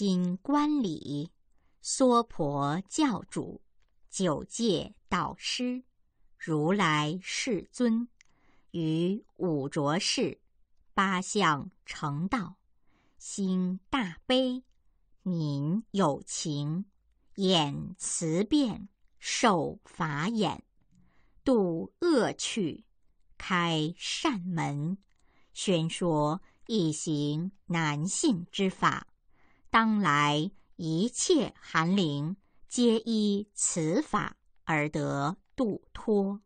今观礼，娑婆教主，九界导师，如来世尊，于五浊世，八相成道，心大悲，悯有情，演慈变，受法眼，度恶趣，开善门，宣说一行难信之法。将来一切寒灵皆依此法而得度脱，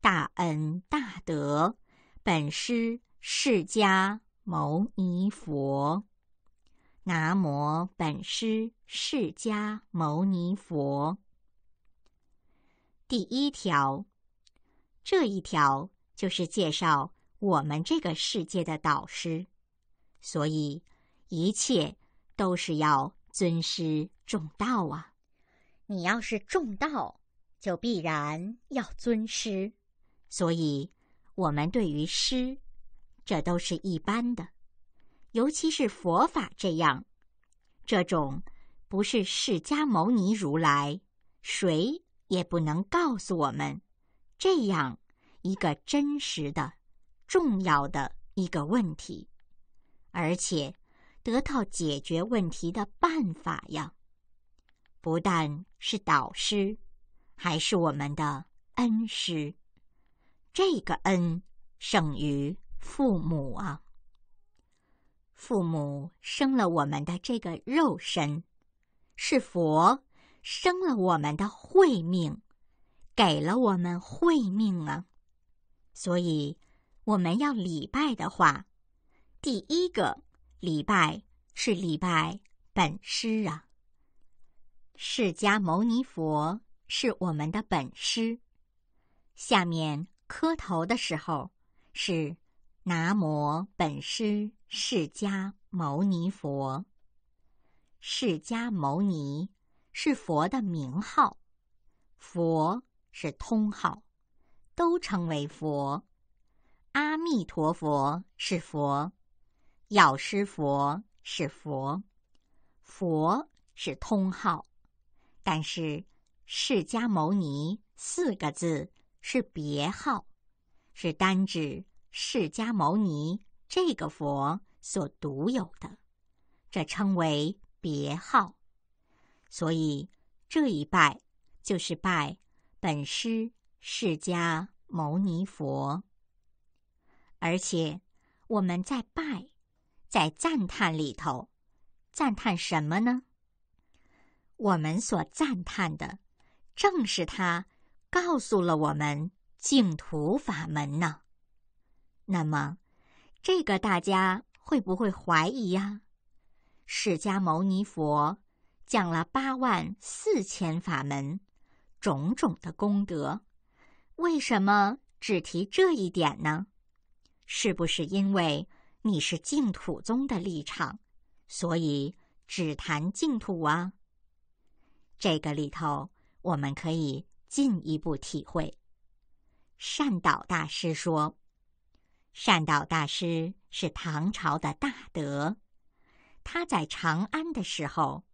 大恩大德，本师释迦牟尼佛，南无本师释迦牟尼佛。第一条，这一条就是介绍我们这个世界的导师，所以一切。都是要尊师重道啊！你要是重道，就必然要尊师。所以，我们对于师，这都是一般的。尤其是佛法这样，这种不是释迦牟尼如来，谁也不能告诉我们这样一个真实的、重要的一个问题，而且。得到解决问题的办法呀，不但是导师，还是我们的恩师。这个恩胜于父母啊！父母生了我们的这个肉身，是佛生了我们的慧命，给了我们慧命啊！所以我们要礼拜的话，第一个。礼拜是礼拜本师啊，释迦牟尼佛是我们的本师。下面磕头的时候是“南无本师释迦牟尼佛”。释迦牟尼是佛的名号，佛是通号，都称为佛。阿弥陀佛是佛。药师佛是佛，佛是通号，但是“释迦牟尼”四个字是别号，是单指释迦牟尼这个佛所独有的，这称为别号。所以这一拜就是拜本师释迦牟尼佛，而且我们在拜。在赞叹里头，赞叹什么呢？我们所赞叹的，正是他告诉了我们净土法门呢。那么，这个大家会不会怀疑呀？释迦牟尼佛讲了八万四千法门，种种的功德，为什么只提这一点呢？是不是因为？你是净土宗的立场，所以只谈净土啊。这个里头，我们可以进一步体会。善导大师说，善导大师是唐朝的大德，他在长安的时候，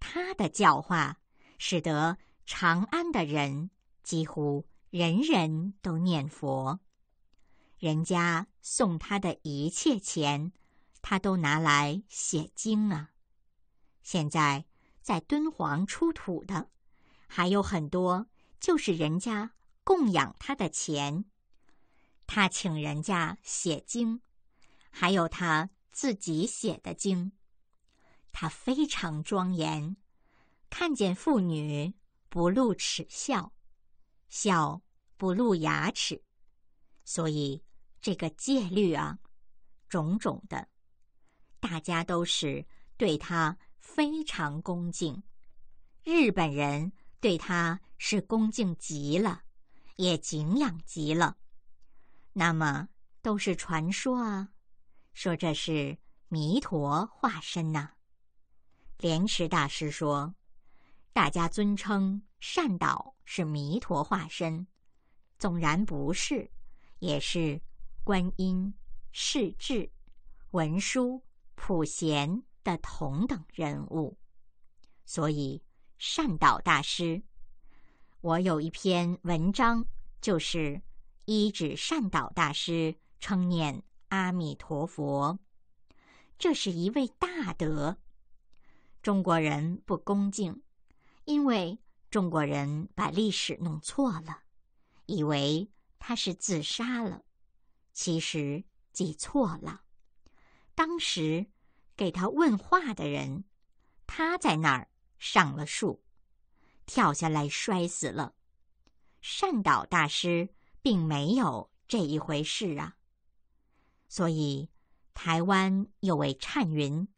他的教化使得长安的人几乎人人都念佛。人家送他的一切钱，他都拿来写经啊。现在在敦煌出土的还有很多，就是人家供养他的钱，他请人家写经，还有他自己写的经。他非常庄严，看见妇女不露齿笑，笑不露牙齿，所以。这个戒律啊，种种的，大家都是对他非常恭敬。日本人对他是恭敬极了，也敬仰极了。那么都是传说啊，说这是弥陀化身呐。莲池大师说，大家尊称善导是弥陀化身，纵然不是，也是。观音、释智、文殊、普贤的同等人物，所以善导大师，我有一篇文章，就是依指善导大师称念阿弥陀佛，这是一位大德。中国人不恭敬，因为中国人把历史弄错了，以为他是自杀了。其实记错了，当时给他问话的人，他在那儿上了树，跳下来摔死了。善导大师并没有这一回事啊，所以台湾有位颤云，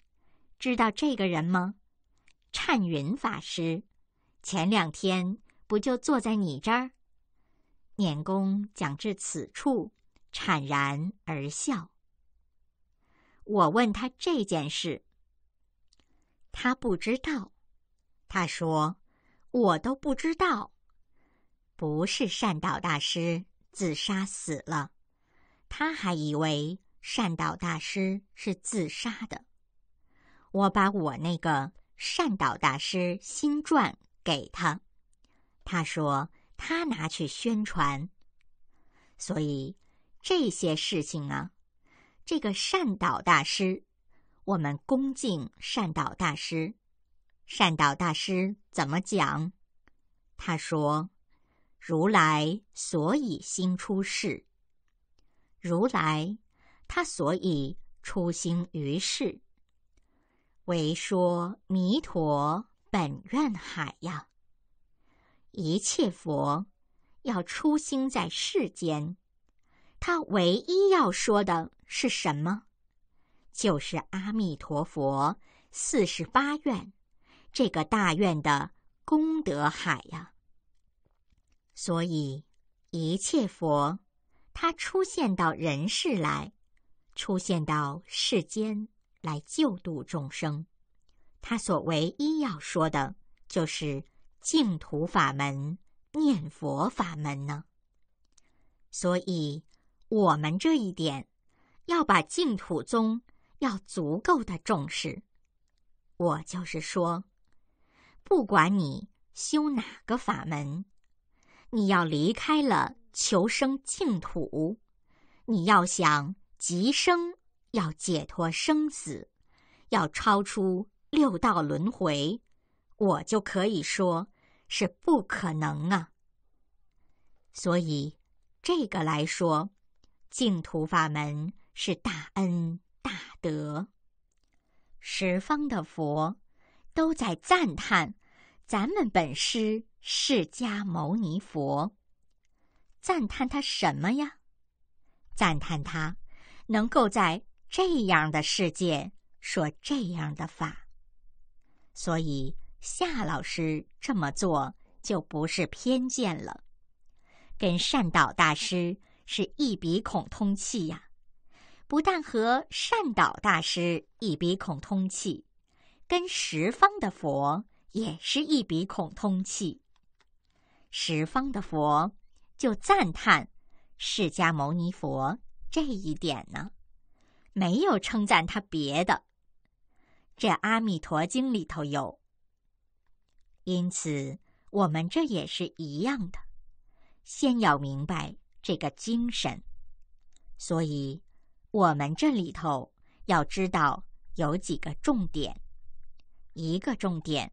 知道这个人吗？颤云法师前两天不就坐在你这儿？念公讲至此处。惨然而笑。我问他这件事，他不知道。他说：“我都不知道，不是善导大师自杀死了，他还以为善导大师是自杀的。”我把我那个善导大师新传给他，他说他拿去宣传，所以。这些事情啊，这个善导大师，我们恭敬善导大师。善导大师怎么讲？他说：“如来所以心出世，如来他所以出心于世，为说弥陀本愿海呀。一切佛要出心在世间。”他唯一要说的是什么？就是阿弥陀佛四十八愿，这个大愿的功德海呀。所以，一切佛，他出现到人世来，出现到世间来救度众生，他所唯一要说的，就是净土法门、念佛法门呢。所以。我们这一点，要把净土宗要足够的重视。我就是说，不管你修哪个法门，你要离开了求生净土，你要想即生要解脱生死，要超出六道轮回，我就可以说是不可能啊。所以，这个来说。净土法门是大恩大德，十方的佛都在赞叹咱们本师释迦牟尼佛。赞叹他什么呀？赞叹他能够在这样的世界说这样的法。所以夏老师这么做就不是偏见了，跟善导大师。是一鼻孔通气呀，不但和善导大师一鼻孔通气，跟十方的佛也是一鼻孔通气。十方的佛就赞叹释迦牟尼佛这一点呢，没有称赞他别的。这《阿弥陀经》里头有，因此我们这也是一样的，先要明白。这个精神，所以我们这里头要知道有几个重点。一个重点，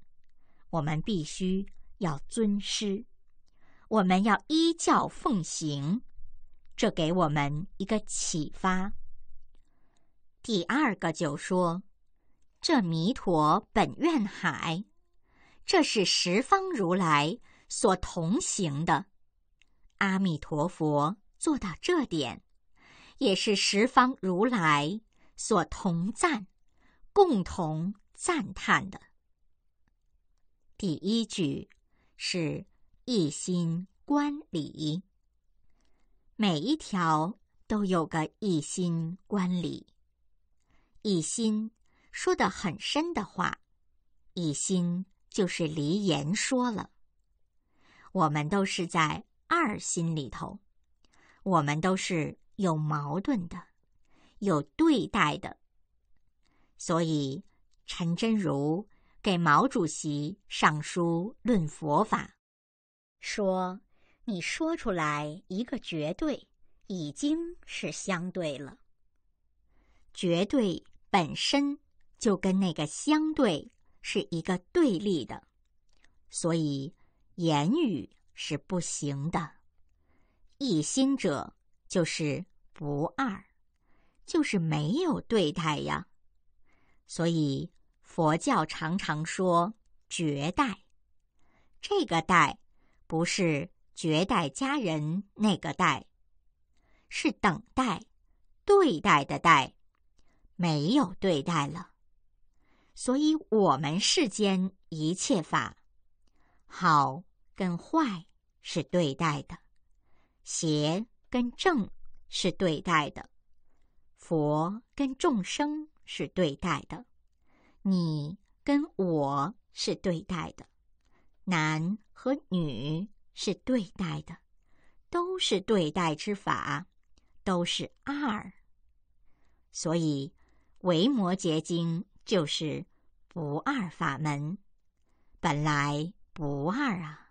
我们必须要尊师，我们要依教奉行，这给我们一个启发。第二个就说，这弥陀本愿海，这是十方如来所同行的。阿弥陀佛，做到这点，也是十方如来所同赞、共同赞叹的。第一句是一心观理，每一条都有个一心观理。一心说的很深的话，一心就是离言说了。我们都是在。二心里头，我们都是有矛盾的，有对待的。所以，陈真如给毛主席上书论佛法，说：“你说出来一个绝对，已经是相对了。绝对本身就跟那个相对是一个对立的。所以，言语。”是不行的，一心者就是不二，就是没有对待呀。所以佛教常常说“绝代，这个“代不是“绝代佳人”那个“代，是等待、对待的“待”，没有对待了。所以我们世间一切法，好跟坏。是对待的，邪跟正是对待的，佛跟众生是对待的，你跟我是对待的，男和女是对待的，都是对待之法，都是二。所以《维摩诘经》就是不二法门，本来不二啊。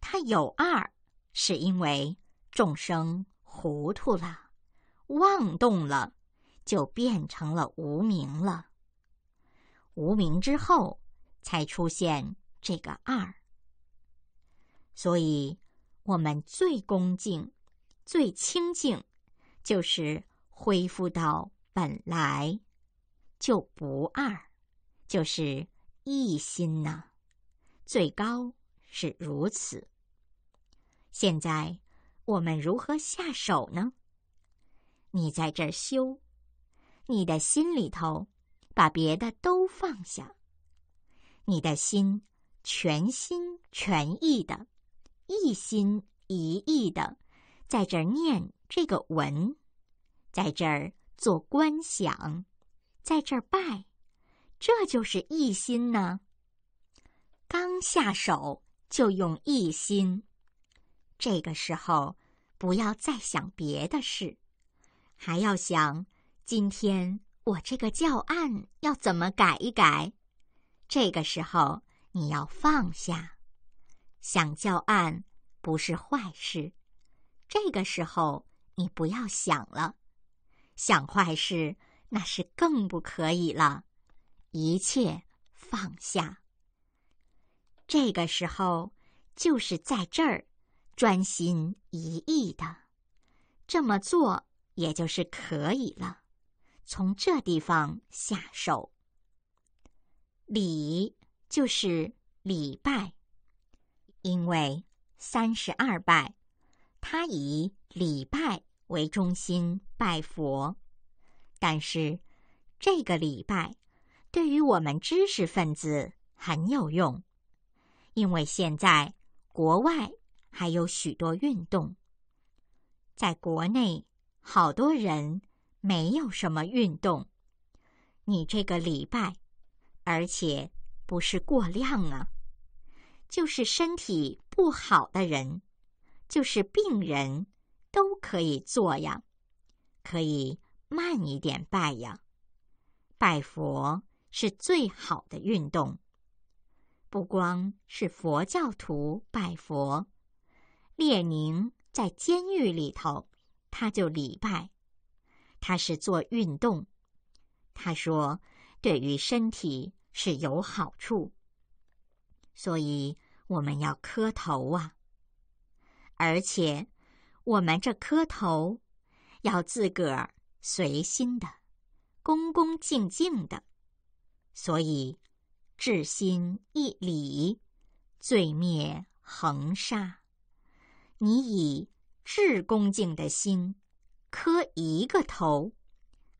它有二，是因为众生糊涂了、妄动了，就变成了无名了。无名之后，才出现这个二。所以，我们最恭敬、最清净，就是恢复到本来就不二，就是一心呢。最高是如此。现在我们如何下手呢？你在这儿修，你的心里头把别的都放下，你的心全心全意的、一心一意的在这儿念这个文，在这儿做观想，在这儿拜，这就是一心呢。刚下手就用一心。这个时候，不要再想别的事，还要想今天我这个教案要怎么改一改。这个时候你要放下，想教案不是坏事。这个时候你不要想了，想坏事那是更不可以了。一切放下。这个时候就是在这儿。专心一意的这么做，也就是可以了。从这地方下手，礼就是礼拜，因为三十二拜，他以礼拜为中心拜佛。但是，这个礼拜对于我们知识分子很有用，因为现在国外。还有许多运动，在国内好多人没有什么运动。你这个礼拜，而且不是过量啊，就是身体不好的人，就是病人，都可以做呀，可以慢一点拜呀。拜佛是最好的运动，不光是佛教徒拜佛。列宁在监狱里头，他就礼拜。他是做运动，他说：“对于身体是有好处。”所以我们要磕头啊！而且我们这磕头，要自个儿随心的，恭恭敬敬的。所以至心一礼，罪灭恒沙。你以至恭敬的心磕一个头，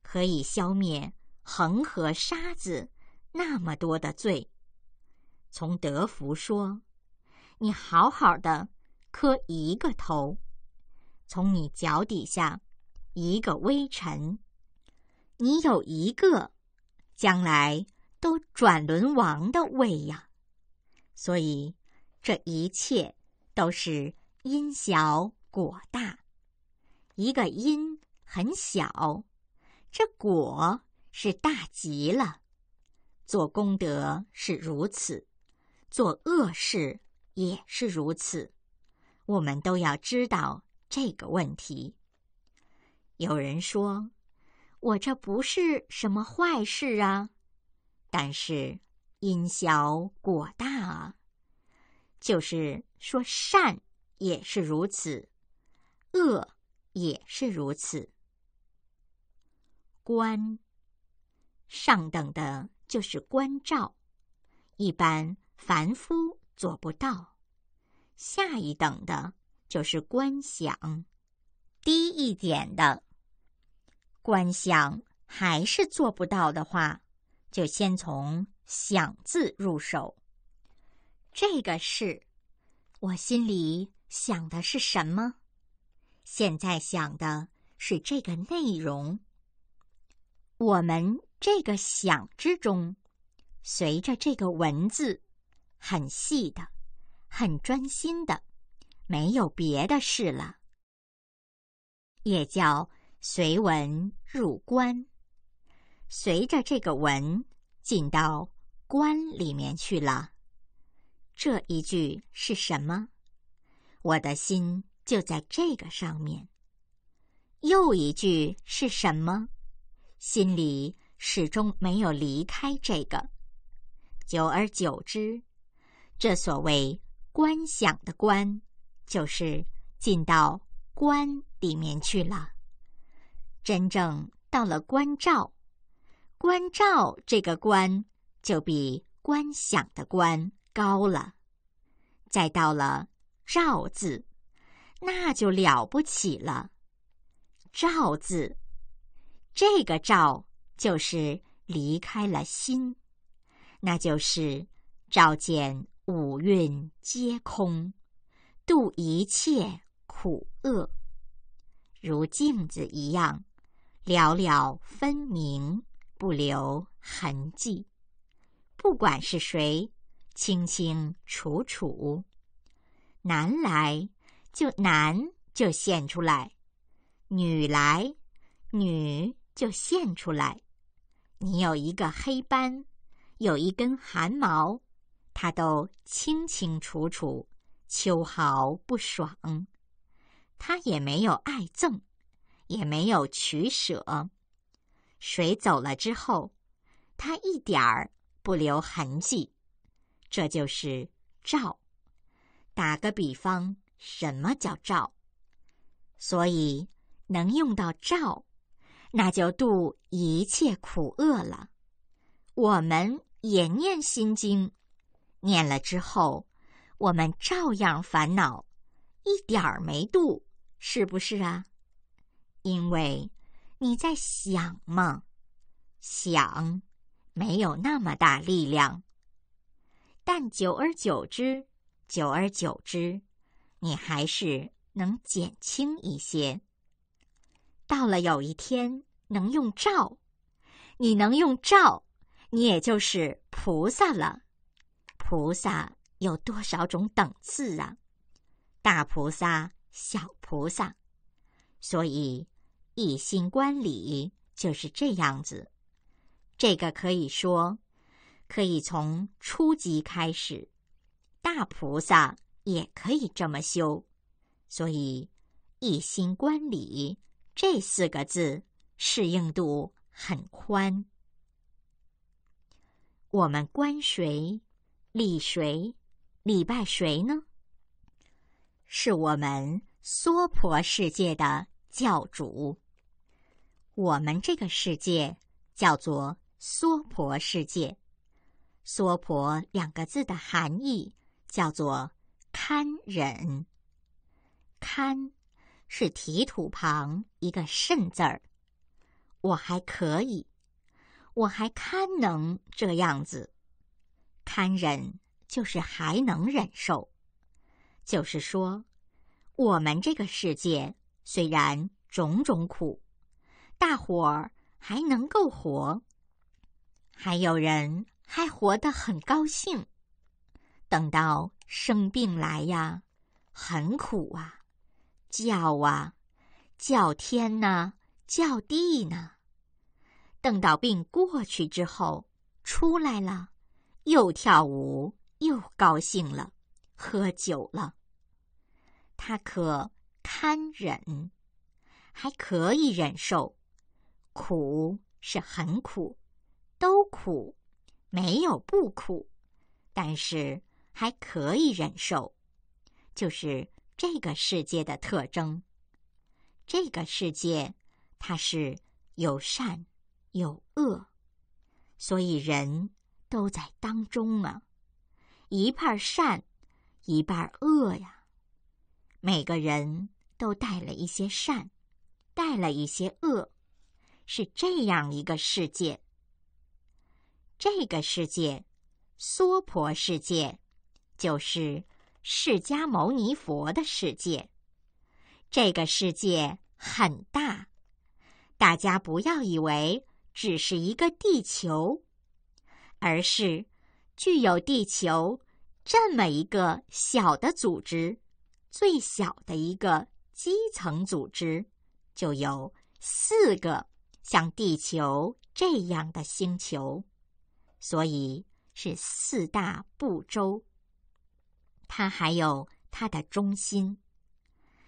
可以消灭恒河沙子那么多的罪。从德福说，你好好的磕一个头，从你脚底下一个微尘，你有一个将来都转轮王的位呀。所以这一切都是。因小果大，一个因很小，这果是大极了。做功德是如此，做恶事也是如此。我们都要知道这个问题。有人说：“我这不是什么坏事啊！”但是因小果大啊，就是说善。也是如此，恶也是如此。观，上等的就是关照，一般凡夫做不到；下一等的就是观想，低一点的观想还是做不到的话，就先从想字入手。这个是，我心里。想的是什么？现在想的是这个内容。我们这个想之中，随着这个文字，很细的，很专心的，没有别的事了。也叫随文入关，随着这个文进到关里面去了。这一句是什么？我的心就在这个上面。又一句是什么？心里始终没有离开这个。久而久之，这所谓观想的观，就是进到观里面去了。真正到了关照，关照这个观就比观想的观高了。再到了。照字，那就了不起了。照字，这个照就是离开了心，那就是照见五蕴皆空，度一切苦厄，如镜子一样，了了分明，不留痕迹。不管是谁，清清楚楚。男来就男就现出来，女来女就现出来。你有一个黑斑，有一根汗毛，他都清清楚楚，秋毫不爽。他也没有爱憎，也没有取舍。水走了之后，他一点儿不留痕迹。这就是照。打个比方，什么叫照？所以能用到照，那就度一切苦厄了。我们也念心经，念了之后，我们照样烦恼，一点儿没度，是不是啊？因为你在想嘛，想没有那么大力量，但久而久之。久而久之，你还是能减轻一些。到了有一天能用照，你能用照，你也就是菩萨了。菩萨有多少种等次啊？大菩萨、小菩萨。所以一心观礼就是这样子。这个可以说，可以从初级开始。大菩萨也可以这么修，所以“一心观礼”这四个字适应度很宽。我们观谁、礼谁、礼拜谁呢？是我们娑婆世界的教主。我们这个世界叫做娑婆世界，“娑婆”两个字的含义。叫做堪忍。堪是提土旁一个甚字儿，我还可以，我还堪能这样子。堪忍就是还能忍受，就是说，我们这个世界虽然种种苦，大伙儿还能够活，还有人还活得很高兴。等到生病来呀，很苦啊，叫啊，叫天呐，叫地呢。等到病过去之后出来了，又跳舞，又高兴了，喝酒了。他可堪忍，还可以忍受。苦是很苦，都苦，没有不苦。但是。还可以忍受，就是这个世界的特征。这个世界，它是有善有恶，所以人都在当中啊，一半善，一半恶呀。每个人都带了一些善，带了一些恶，是这样一个世界。这个世界，娑婆世界。就是释迦牟尼佛的世界，这个世界很大，大家不要以为只是一个地球，而是具有地球这么一个小的组织，最小的一个基层组织就有四个像地球这样的星球，所以是四大部洲。它还有它的中心，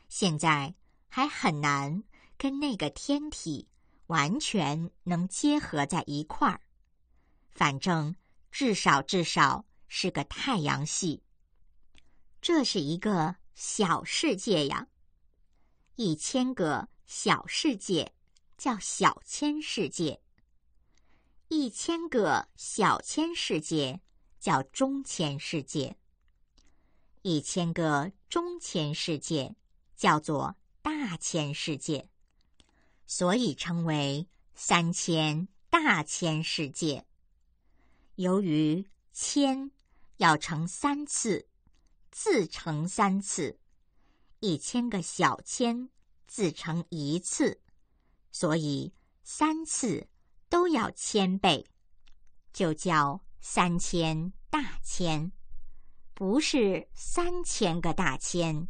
现在还很难跟那个天体完全能结合在一块儿。反正至少至少是个太阳系，这是一个小世界呀。一千个小世界叫小千世界，一千个小千世界叫中千世界。一千个中千世界叫做大千世界，所以称为三千大千世界。由于千要乘三次，自乘三次，一千个小千自乘一次，所以三次都要千倍，就叫三千大千。不是三千个大千，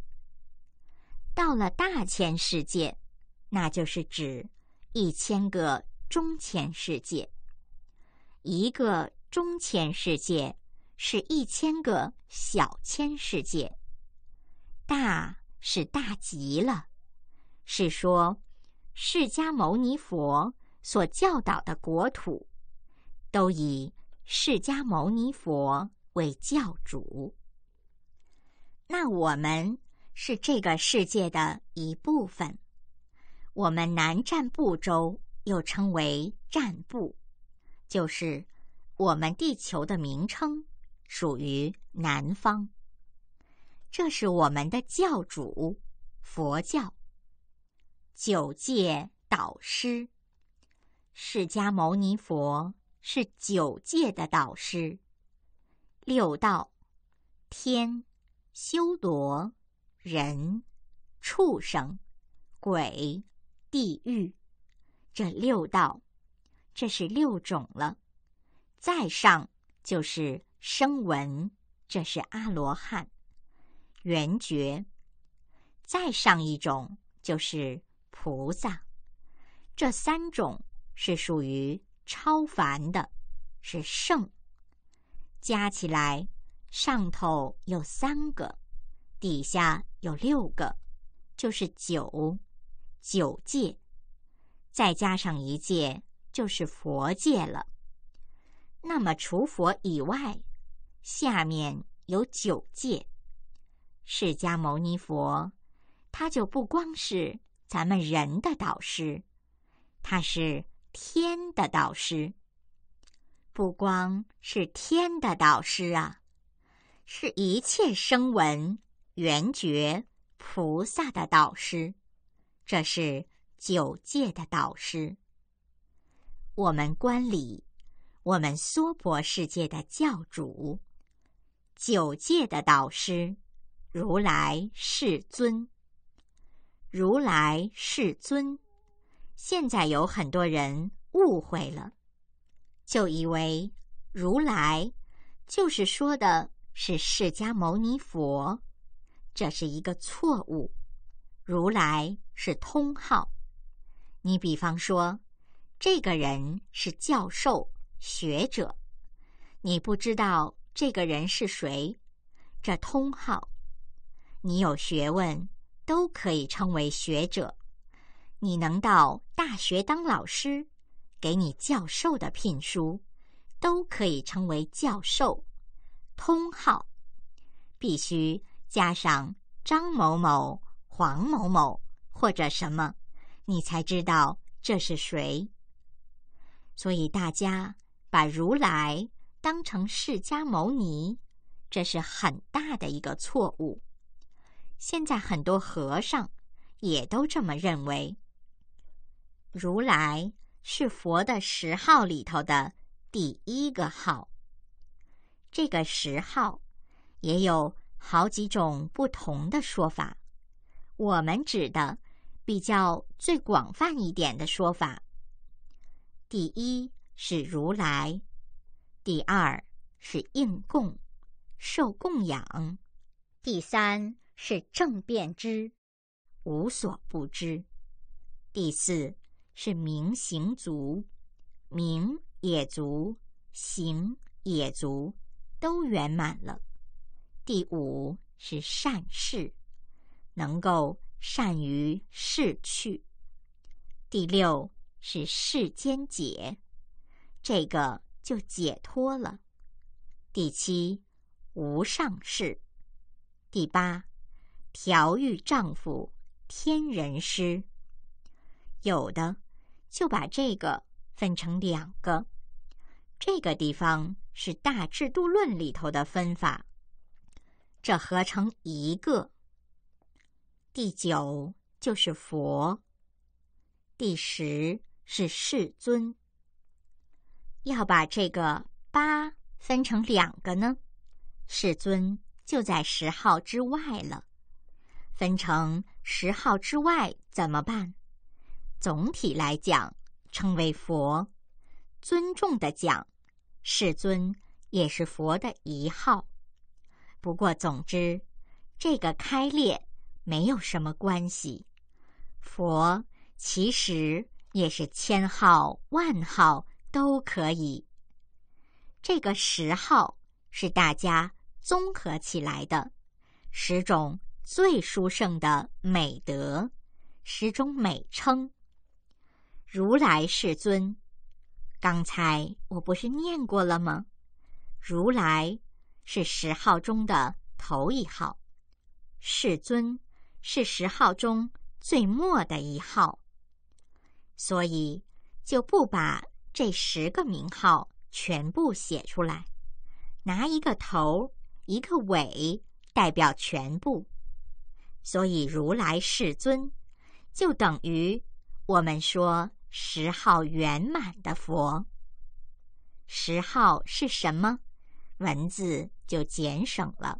到了大千世界，那就是指一千个中千世界。一个中千世界是一千个小千世界。大是大极了，是说释迦牟尼佛所教导的国土，都以释迦牟尼佛为教主。那我们是这个世界的一部分。我们南占部洲又称为占部，就是我们地球的名称，属于南方。这是我们的教主，佛教。九界导师，释迦牟尼佛是九界的导师。六道天。修罗、人、畜生、鬼、地狱，这六道，这是六种了。再上就是声闻，这是阿罗汉、圆觉。再上一种就是菩萨，这三种是属于超凡的，是圣。加起来。上头有三个，底下有六个，就是九，九界，再加上一界就是佛界了。那么除佛以外，下面有九界，释迦牟尼佛，他就不光是咱们人的导师，他是天的导师，不光是天的导师啊。是一切声闻缘觉菩萨的导师，这是九界的导师。我们观礼，我们娑婆世界的教主，九界的导师，如来世尊。如来世尊，现在有很多人误会了，就以为如来就是说的。是释迦牟尼佛，这是一个错误。如来是通号。你比方说，这个人是教授、学者，你不知道这个人是谁，这通号。你有学问，都可以称为学者。你能到大学当老师，给你教授的聘书，都可以称为教授。通号必须加上张某某、黄某某或者什么，你才知道这是谁。所以大家把如来当成释迦牟尼，这是很大的一个错误。现在很多和尚也都这么认为。如来是佛的十号里头的第一个号。这个十号也有好几种不同的说法。我们指的比较最广泛一点的说法：第一是如来，第二是应供，受供养；第三是正遍知，无所不知；第四是明行足，明也足，行也足。都圆满了。第五是善事，能够善于逝去。第六是世间解，这个就解脱了。第七无上士，第八调御丈夫天人师。有的就把这个分成两个。这个地方是《大制度论》里头的分法，这合成一个。第九就是佛，第十是世尊。要把这个八分成两个呢，世尊就在十号之外了。分成十号之外怎么办？总体来讲，称为佛。尊重的讲。世尊也是佛的一号，不过总之，这个开裂没有什么关系。佛其实也是千号万号都可以。这个十号是大家综合起来的十种最殊胜的美德，十种美称，如来世尊。刚才我不是念过了吗？如来是十号中的头一号，世尊是十号中最末的一号，所以就不把这十个名号全部写出来，拿一个头一个尾代表全部，所以如来世尊就等于我们说。十号圆满的佛，十号是什么？文字就简省了。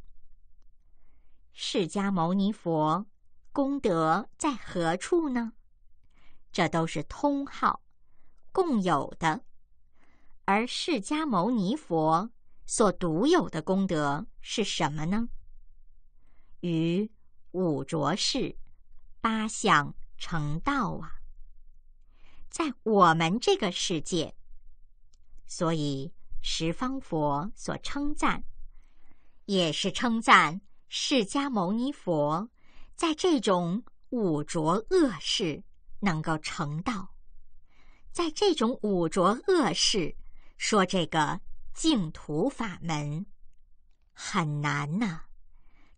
释迦牟尼佛功德在何处呢？这都是通号共有的，而释迦牟尼佛所独有的功德是什么呢？于五浊世八相成道啊。在我们这个世界，所以十方佛所称赞，也是称赞释迦牟尼佛，在这种五浊恶世能够成道。在这种五浊恶世，说这个净土法门很难呐，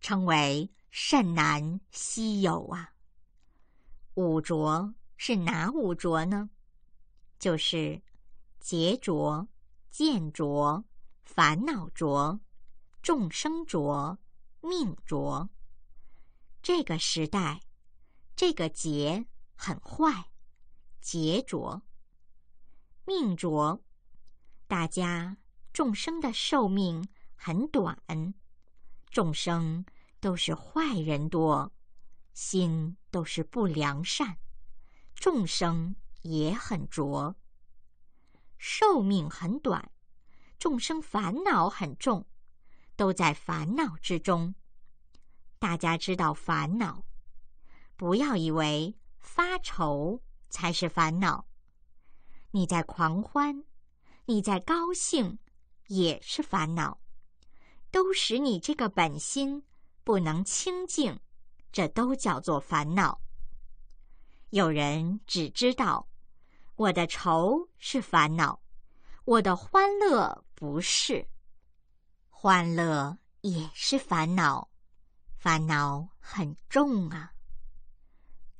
称为甚难稀有啊。五浊。是哪五浊呢？就是劫浊、见浊、烦恼浊、众生浊、命浊。这个时代，这个劫很坏，劫浊、命浊，大家众生的寿命很短，众生都是坏人多，心都是不良善。众生也很浊，寿命很短，众生烦恼很重，都在烦恼之中。大家知道烦恼，不要以为发愁才是烦恼。你在狂欢，你在高兴，也是烦恼，都使你这个本心不能清净，这都叫做烦恼。有人只知道，我的愁是烦恼，我的欢乐不是，欢乐也是烦恼，烦恼很重啊。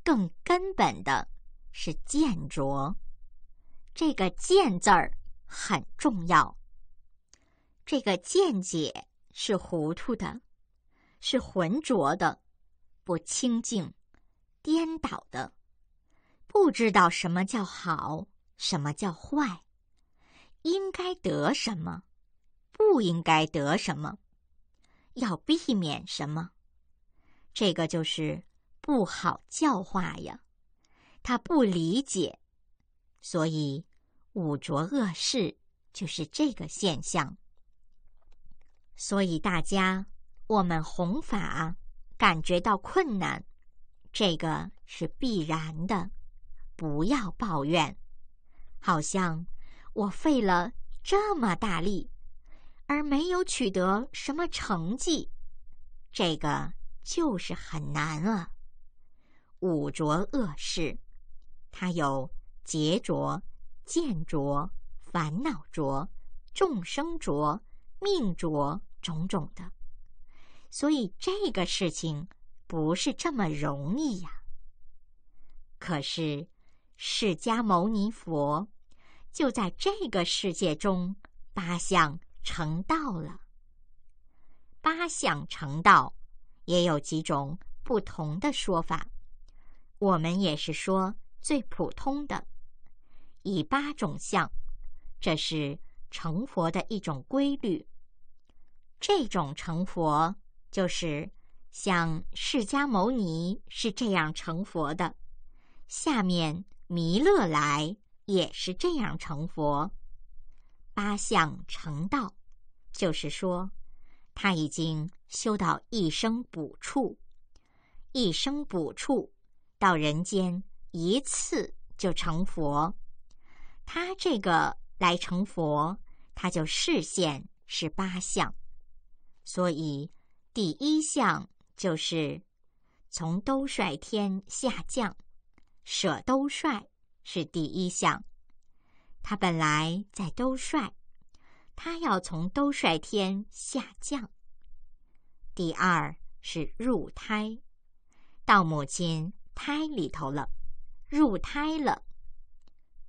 更根本的是见着，这个“见”字儿很重要。这个见解是糊涂的，是浑浊的，不清净，颠倒的。不知道什么叫好，什么叫坏，应该得什么，不应该得什么，要避免什么，这个就是不好教化呀。他不理解，所以五浊恶世就是这个现象。所以大家，我们弘法感觉到困难，这个是必然的。不要抱怨，好像我费了这么大力，而没有取得什么成绩，这个就是很难啊。五浊恶事，它有劫浊、见浊、烦恼浊、众生浊、命浊种种的，所以这个事情不是这么容易呀。可是。释迦牟尼佛就在这个世界中八相成道了。八相成道也有几种不同的说法，我们也是说最普通的，以八种相，这是成佛的一种规律。这种成佛就是像释迦牟尼是这样成佛的。下面。弥勒来也是这样成佛，八相成道，就是说他已经修到一生补处，一生补处到人间一次就成佛。他这个来成佛，他就视线是八相，所以第一相就是从兜率天下降。舍兜率是第一项，他本来在兜率，他要从兜率天下降。第二是入胎，到母亲胎里头了，入胎了。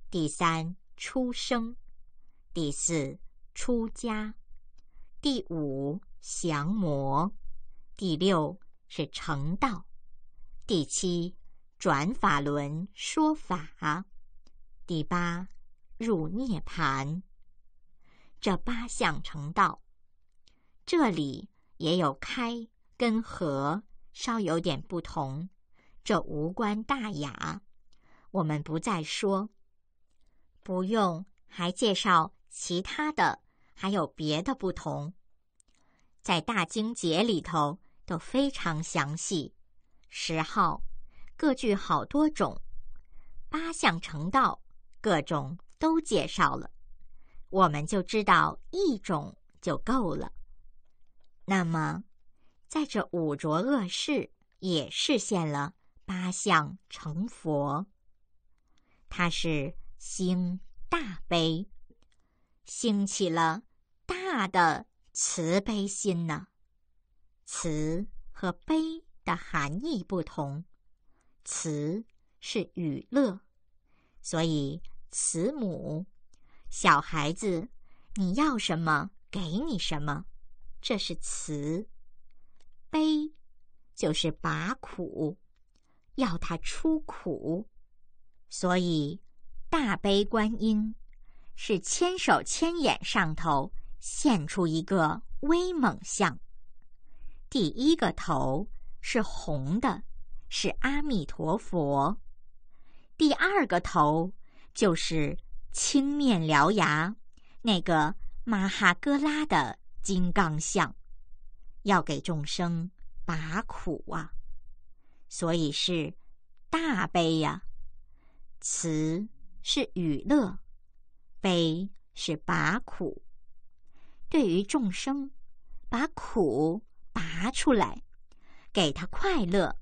第三出生，第四出家，第五降魔，第六是成道，第七。转法轮说法，第八入涅盘。这八项成道，这里也有开跟合，稍有点不同，这无关大雅，我们不再说。不用还介绍其他的，还有别的不同，在大经节里头都非常详细。十号。各具好多种，八相成道，各种都介绍了，我们就知道一种就够了。那么，在这五浊恶世也实现了八相成佛，它是兴大悲，兴起了大的慈悲心呢。慈和悲的含义不同。慈是娱乐，所以慈母，小孩子，你要什么给你什么，这是慈。悲就是拔苦，要他出苦，所以大悲观音是千手千眼上头现出一个威猛相，第一个头是红的。是阿弥陀佛。第二个头就是青面獠牙那个马哈格拉的金刚像，要给众生拔苦啊！所以是大悲呀，慈是予乐，悲是拔苦。对于众生，把苦拔出来，给他快乐。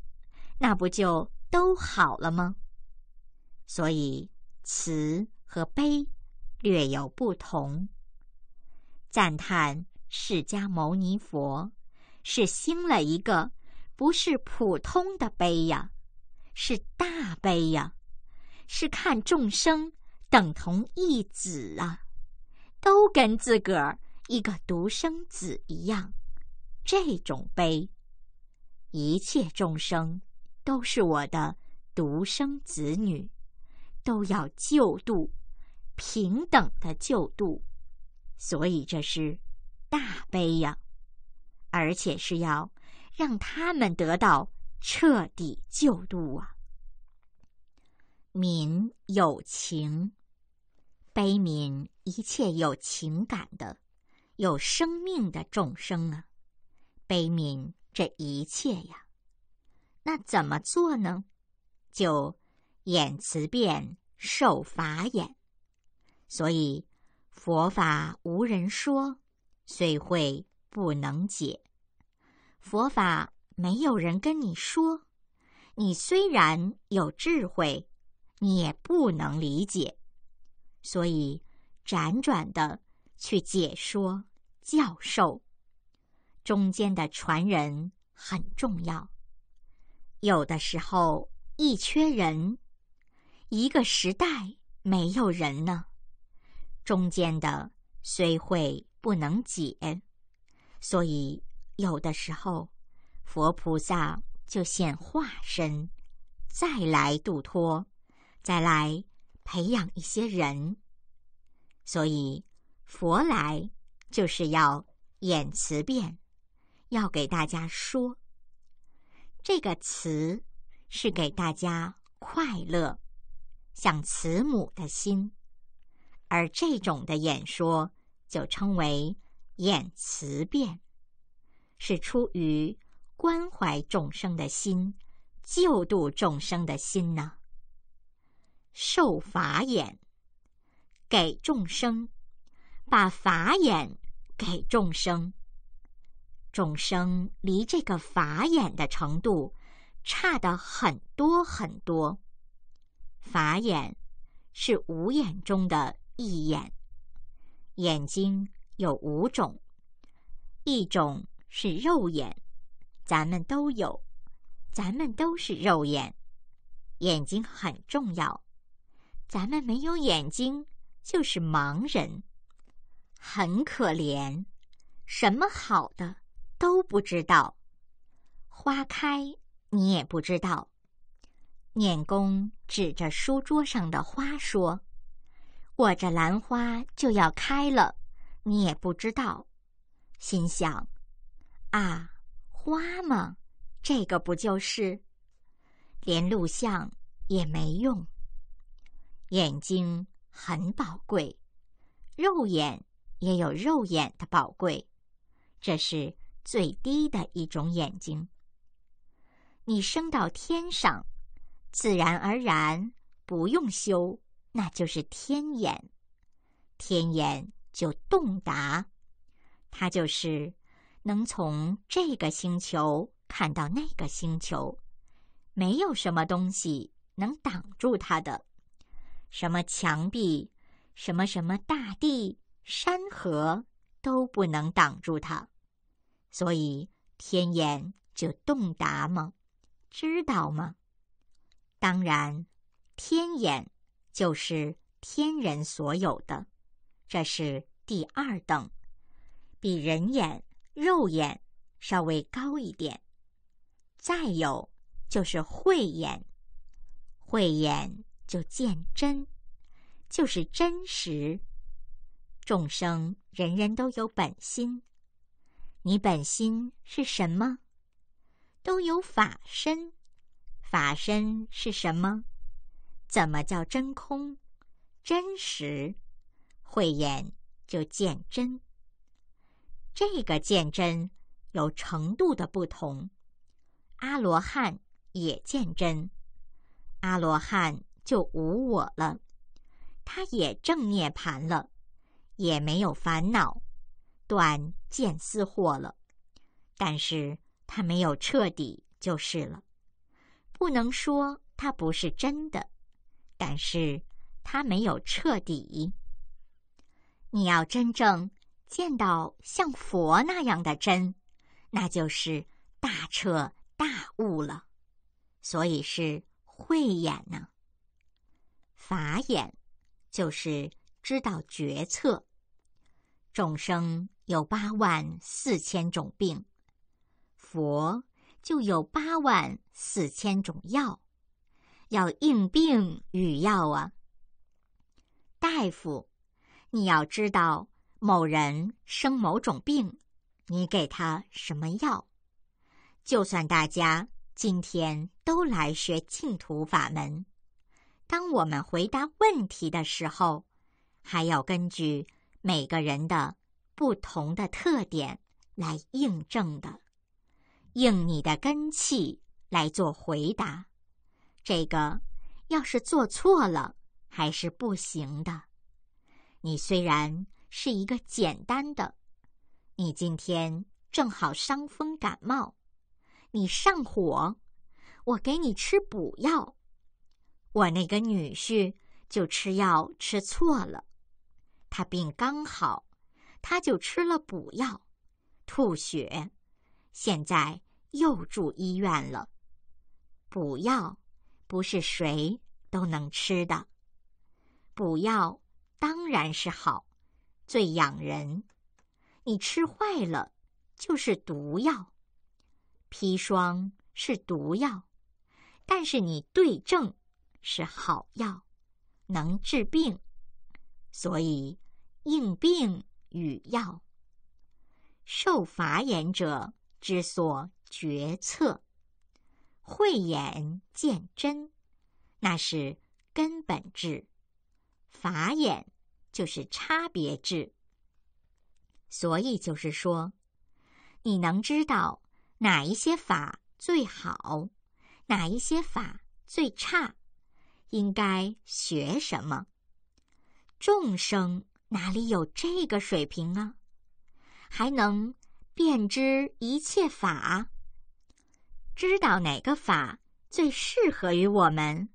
那不就都好了吗？所以慈和悲略有不同。赞叹释迦牟尼佛是兴了一个，不是普通的悲呀，是大悲呀，是看众生等同一子啊，都跟自个儿一个独生子一样，这种悲，一切众生。都是我的独生子女，都要救度，平等的救度，所以这是大悲呀，而且是要让他们得到彻底救度啊。民有情，悲悯一切有情感的、有生命的众生啊，悲悯这一切呀。那怎么做呢？就演词辩受法眼，所以佛法无人说，虽会不能解。佛法没有人跟你说，你虽然有智慧，你也不能理解。所以辗转的去解说教授，中间的传人很重要。有的时候一缺人，一个时代没有人呢，中间的虽会不能解，所以有的时候佛菩萨就现化身，再来度脱，再来培养一些人。所以佛来就是要演词变，要给大家说。这个词是给大家快乐，像慈母的心，而这种的演说就称为演慈变，是出于关怀众生的心、救度众生的心呢。受法眼，给众生，把法眼给众生。众生离这个法眼的程度，差的很多很多。法眼是五眼中的一眼，眼睛有五种，一种是肉眼，咱们都有，咱们都是肉眼，眼睛很重要，咱们没有眼睛就是盲人，很可怜，什么好的？都不知道，花开你也不知道。念公指着书桌上的花说：“我这兰花就要开了，你也不知道。”心想：“啊，花嘛，这个不就是？连录像也没用。眼睛很宝贵，肉眼也有肉眼的宝贵。这是。”最低的一种眼睛，你升到天上，自然而然不用修，那就是天眼。天眼就洞达，它就是能从这个星球看到那个星球，没有什么东西能挡住它的，什么墙壁、什么什么大地、山河都不能挡住它。所以天眼就洞达吗？知道吗？当然，天眼就是天人所有的，这是第二等，比人眼、肉眼稍微高一点。再有就是慧眼，慧眼就见真，就是真实。众生人人都有本心。你本心是什么？都有法身，法身是什么？怎么叫真空？真实，慧眼就见真。这个见真有程度的不同。阿罗汉也见真，阿罗汉就无我了，他也正涅盘了，也没有烦恼。断见思惑了，但是他没有彻底，就是了。不能说他不是真的，但是他没有彻底。你要真正见到像佛那样的真，那就是大彻大悟了，所以是慧眼呢。法眼就是知道决策。众生有八万四千种病，佛就有八万四千种药，要应病与药啊。大夫，你要知道某人生某种病，你给他什么药？就算大家今天都来学净土法门，当我们回答问题的时候，还要根据。每个人的不同的特点来印证的，应你的根气来做回答。这个要是做错了还是不行的。你虽然是一个简单的，你今天正好伤风感冒，你上火，我给你吃补药。我那个女婿就吃药吃错了。他病刚好，他就吃了补药，吐血，现在又住医院了。补药不是谁都能吃的，补药当然是好，最养人。你吃坏了，就是毒药。砒霜是毒药，但是你对症是好药，能治病，所以。应病与药，受法眼者之所决策，慧眼见真，那是根本智；法眼就是差别智。所以就是说，你能知道哪一些法最好，哪一些法最差，应该学什么，众生。哪里有这个水平啊？还能辨知一切法，知道哪个法最适合于我们？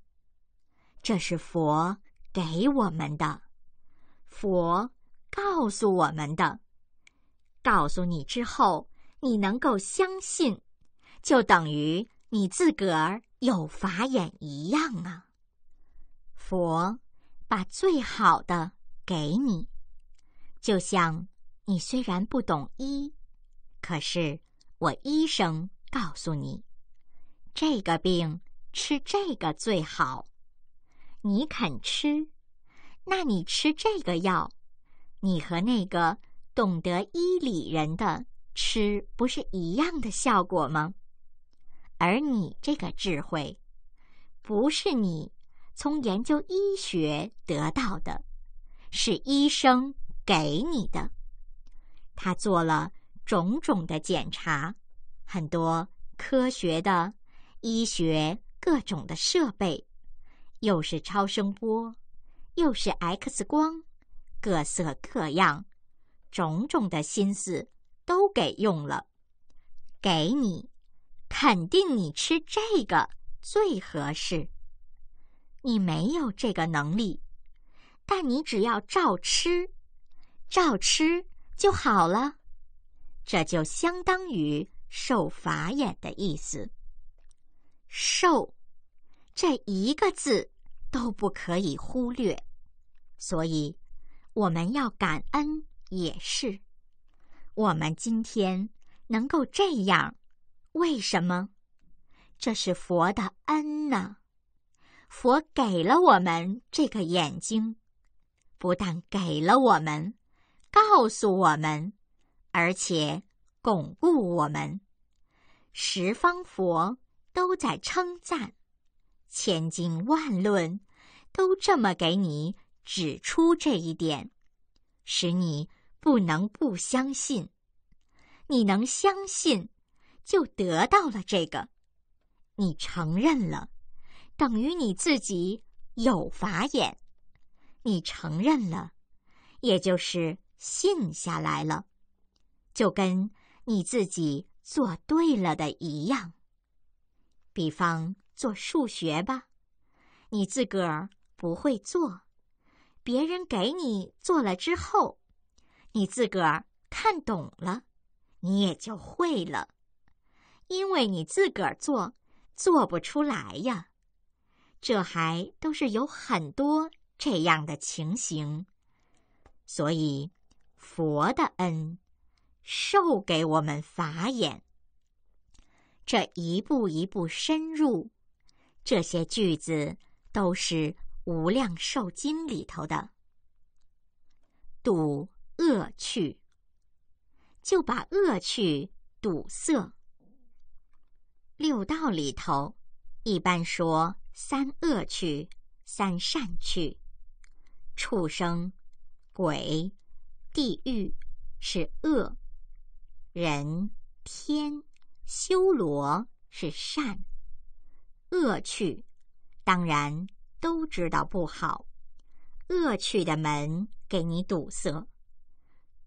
这是佛给我们的，佛告诉我们的。告诉你之后，你能够相信，就等于你自个儿有法眼一样啊。佛把最好的。给你，就像你虽然不懂医，可是我医生告诉你，这个病吃这个最好。你肯吃，那你吃这个药，你和那个懂得医理人的吃不是一样的效果吗？而你这个智慧，不是你从研究医学得到的。是医生给你的，他做了种种的检查，很多科学的、医学各种的设备，又是超声波，又是 X 光，各色各样，种种的心思都给用了，给你，肯定你吃这个最合适，你没有这个能力。但你只要照吃，照吃就好了，这就相当于受法眼的意思。受这一个字都不可以忽略，所以我们要感恩也是。我们今天能够这样，为什么？这是佛的恩呢？佛给了我们这个眼睛。不但给了我们，告诉我们，而且巩固我们。十方佛都在称赞，千经万论都这么给你指出这一点，使你不能不相信。你能相信，就得到了这个，你承认了，等于你自己有法眼。你承认了，也就是信下来了，就跟你自己做对了的一样。比方做数学吧，你自个儿不会做，别人给你做了之后，你自个儿看懂了，你也就会了，因为你自个儿做做不出来呀。这还都是有很多。这样的情形，所以佛的恩授给我们法眼。这一步一步深入，这些句子都是《无量寿经》里头的。堵恶趣，就把恶趣堵塞。六道里头，一般说三恶趣、三善趣。畜生、鬼、地狱是恶；人天、修罗是善。恶趣当然都知道不好，恶趣的门给你堵塞，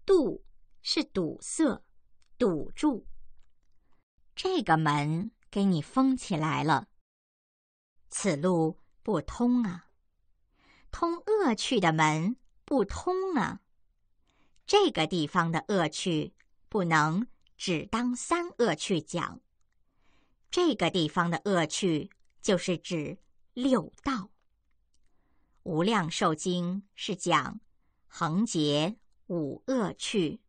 度是堵塞、堵住这个门，给你封起来了，此路不通啊。通恶趣的门不通啊！这个地方的恶趣不能只当三恶趣讲。这个地方的恶趣就是指六道。《无量寿经》是讲横劫五恶趣，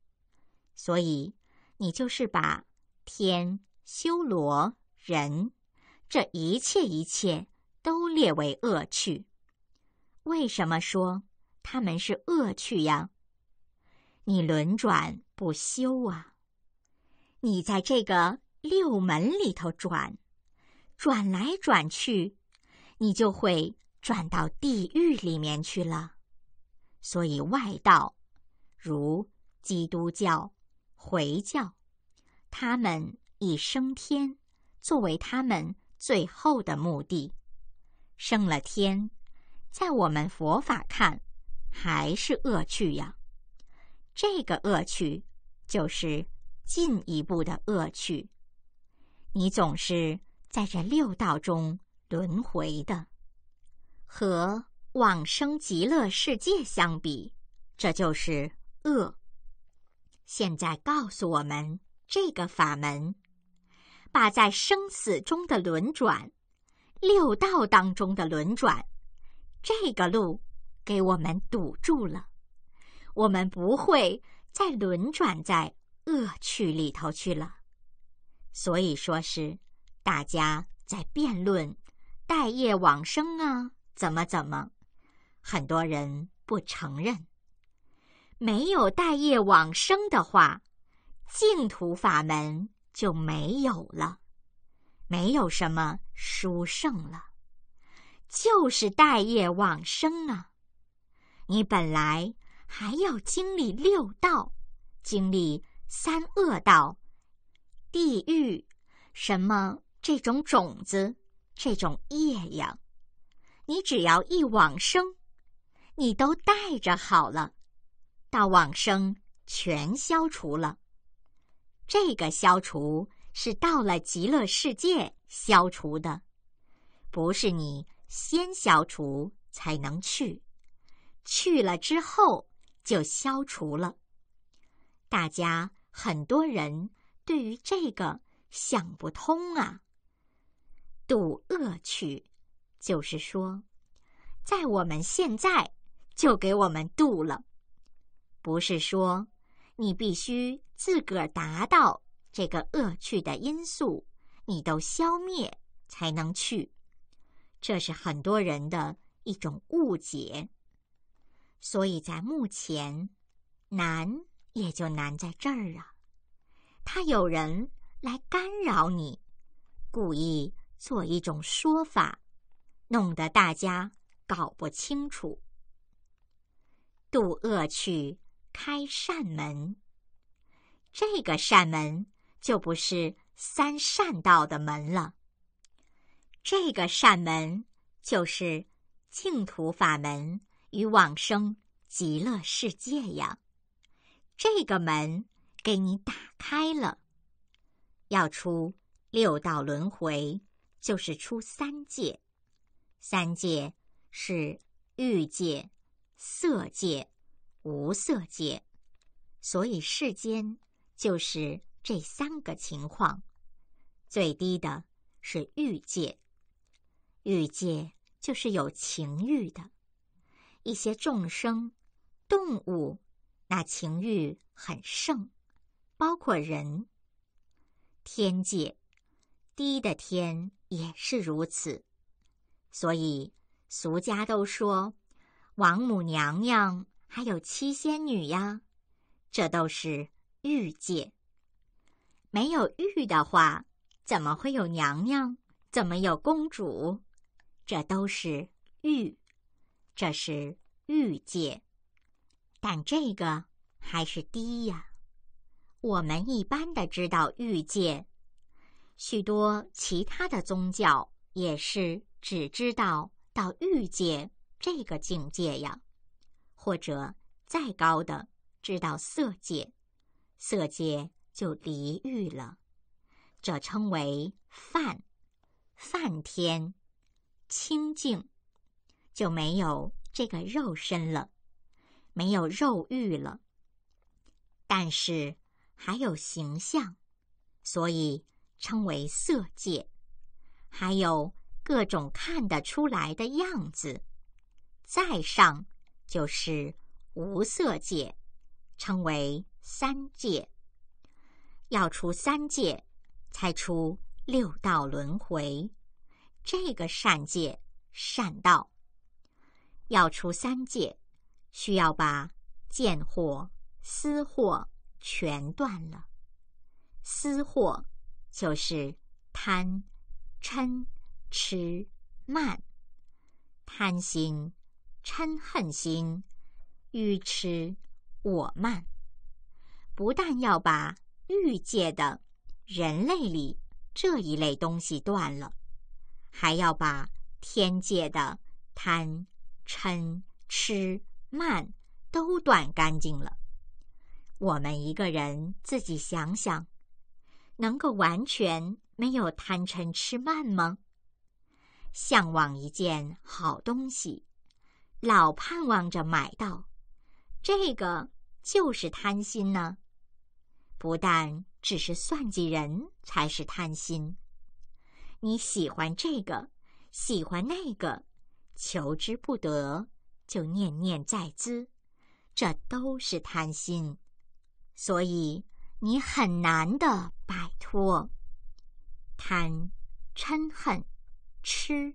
所以你就是把天、修罗、人，这一切一切都列为恶趣。为什么说他们是恶趣呀？你轮转不休啊！你在这个六门里头转，转来转去，你就会转到地狱里面去了。所以外道，如基督教、回教，他们以升天作为他们最后的目的，升了天。在我们佛法看，还是恶趣呀。这个恶趣就是进一步的恶趣。你总是在这六道中轮回的，和往生极乐世界相比，这就是恶。现在告诉我们这个法门，把在生死中的轮转、六道当中的轮转。这个路给我们堵住了，我们不会再轮转在恶趣里头去了。所以说，是大家在辩论待业往生啊，怎么怎么，很多人不承认。没有待业往生的话，净土法门就没有了，没有什么殊胜了。就是待业往生啊！你本来还要经历六道，经历三恶道、地狱，什么这种种子、这种业呀？你只要一往生，你都带着好了。到往生全消除了，这个消除是到了极乐世界消除的，不是你。先消除才能去，去了之后就消除了。大家很多人对于这个想不通啊。度恶趣，就是说，在我们现在就给我们度了，不是说你必须自个儿达到这个恶趣的因素，你都消灭才能去。这是很多人的一种误解，所以在目前难，也就难在这儿啊。他有人来干扰你，故意做一种说法，弄得大家搞不清楚。度恶去开善门，这个善门就不是三善道的门了。这个扇门就是净土法门与往生极乐世界呀，这个门给你打开了。要出六道轮回，就是出三界，三界是欲界、色界、无色界，所以世间就是这三个情况，最低的是欲界。欲界就是有情欲的，一些众生、动物，那情欲很盛，包括人。天界低的天也是如此，所以俗家都说，王母娘娘还有七仙女呀，这都是欲界。没有欲的话，怎么会有娘娘？怎么有公主？这都是欲，这是欲界，但这个还是低呀。我们一般的知道欲界，许多其他的宗教也是只知道到欲界这个境界呀，或者再高的知道色界，色界就离欲了，这称为梵，梵天。清净就没有这个肉身了，没有肉欲了，但是还有形象，所以称为色界，还有各种看得出来的样子。再上就是无色界，称为三界。要出三界，才出六道轮回。这个善界善道，要出三界，需要把见惑、思惑全断了。思惑就是贪、嗔、痴、慢。贪心、嗔恨心、欲痴、我慢。不但要把欲界的，人类里这一类东西断了。还要把天界的贪、嗔、痴、慢都断干净了。我们一个人自己想想，能够完全没有贪、嗔、痴、慢吗？向往一件好东西，老盼望着买到，这个就是贪心呢。不但只是算计人，才是贪心。你喜欢这个，喜欢那个，求之不得，就念念在兹，这都是贪心，所以你很难的摆脱贪嗔恨痴。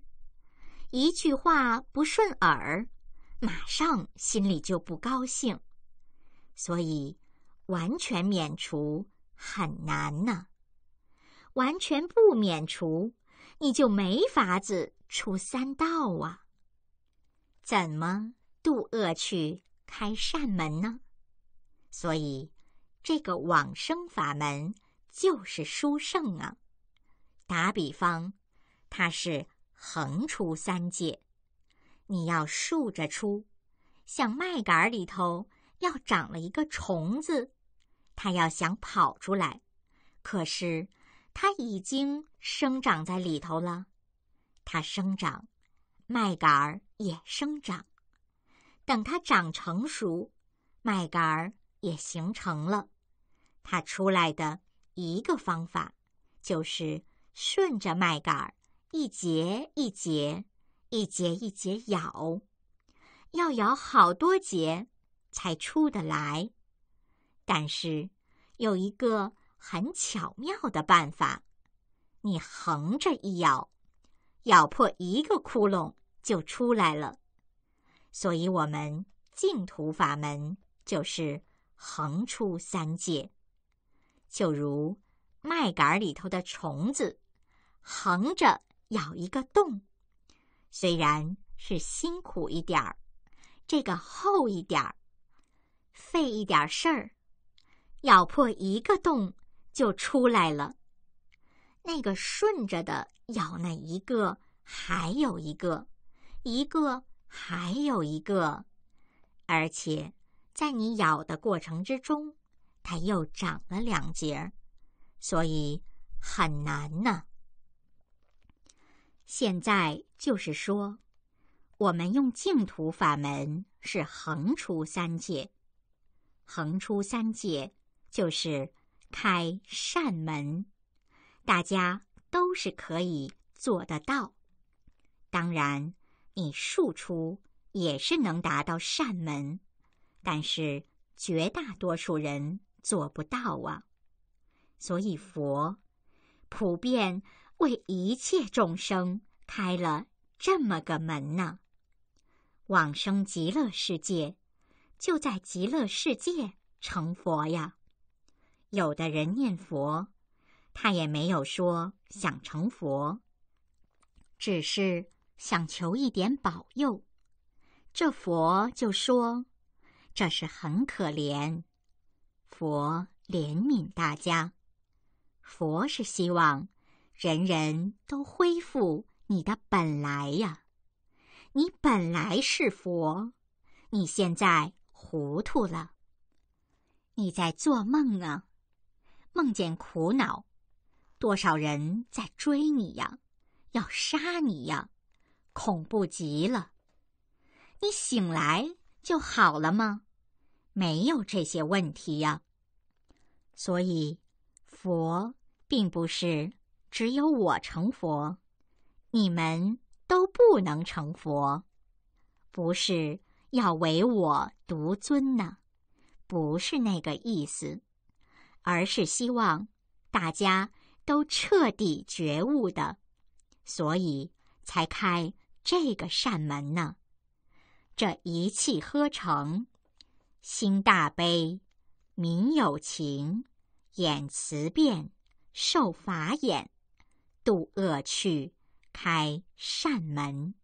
一句话不顺耳，马上心里就不高兴，所以完全免除很难呢。完全不免除，你就没法子出三道啊！怎么度恶去开善门呢？所以，这个往生法门就是殊胜啊！打比方，它是横出三界，你要竖着出，像麦秆里头要长了一个虫子，它要想跑出来，可是。它已经生长在里头了，它生长，麦秆儿也生长。等它长成熟，麦秆儿也形成了。它出来的一个方法，就是顺着麦秆儿一节一节、一节一节咬，要咬好多节才出得来。但是有一个。很巧妙的办法，你横着一咬，咬破一个窟窿就出来了。所以，我们净土法门就是横出三界，就如麦秆里头的虫子，横着咬一个洞，虽然是辛苦一点儿，这个厚一点儿，费一点事儿，咬破一个洞。就出来了，那个顺着的咬那一个，还有一个，一个还有一个，而且在你咬的过程之中，它又长了两节儿，所以很难呢。现在就是说，我们用净土法门是横出三界，横出三界就是。开善门，大家都是可以做得到。当然，你庶出也是能达到善门，但是绝大多数人做不到啊。所以佛普遍为一切众生开了这么个门呢。往生极乐世界，就在极乐世界成佛呀。有的人念佛，他也没有说想成佛，只是想求一点保佑。这佛就说：“这是很可怜，佛怜悯大家。佛是希望人人都恢复你的本来呀，你本来是佛，你现在糊涂了，你在做梦呢。”梦见苦恼，多少人在追你呀，要杀你呀，恐怖极了。你醒来就好了吗？没有这些问题呀。所以，佛并不是只有我成佛，你们都不能成佛，不是要唯我独尊呢，不是那个意思。而是希望大家都彻底觉悟的，所以才开这个扇门呢。这一气呵成，心大悲，民有情，演慈变，受法眼，度恶趣，开善门。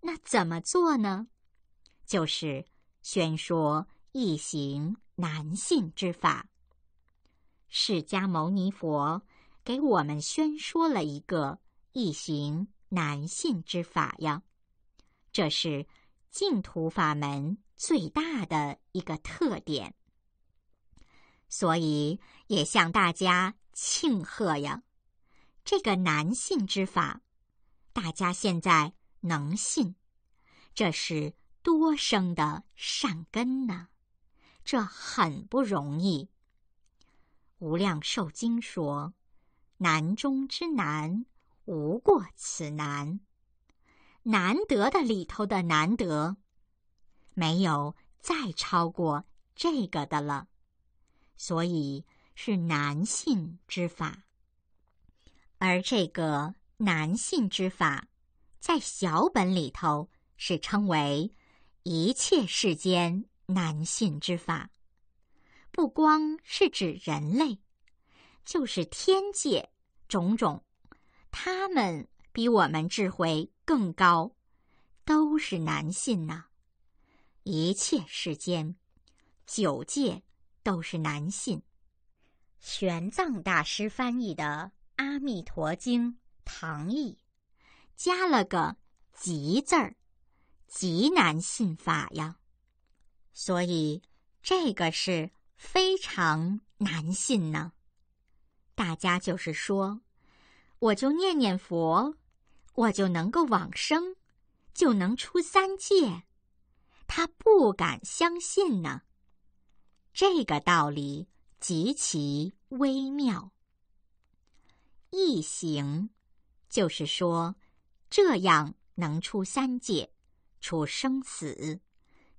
那怎么做呢？就是宣说易行难信之法。释迦牟尼佛给我们宣说了一个易行难信之法呀，这是净土法门最大的一个特点。所以也向大家庆贺呀，这个难信之法，大家现在能信，这是多生的善根呢，这很不容易。无量寿经说：“难中之难，无过此难。难得的里头的难得，没有再超过这个的了。所以是难信之法。而这个难信之法，在小本里头是称为一切世间难信之法。”不光是指人类，就是天界种种，他们比我们智慧更高，都是男性呐。一切世间九界都是男性。玄奘大师翻译的《阿弥陀经》唐译，加了个“极”字儿，极难信法呀。所以这个是。非常难信呢，大家就是说，我就念念佛，我就能够往生，就能出三界，他不敢相信呢。这个道理极其微妙，一行就是说，这样能出三界，出生死，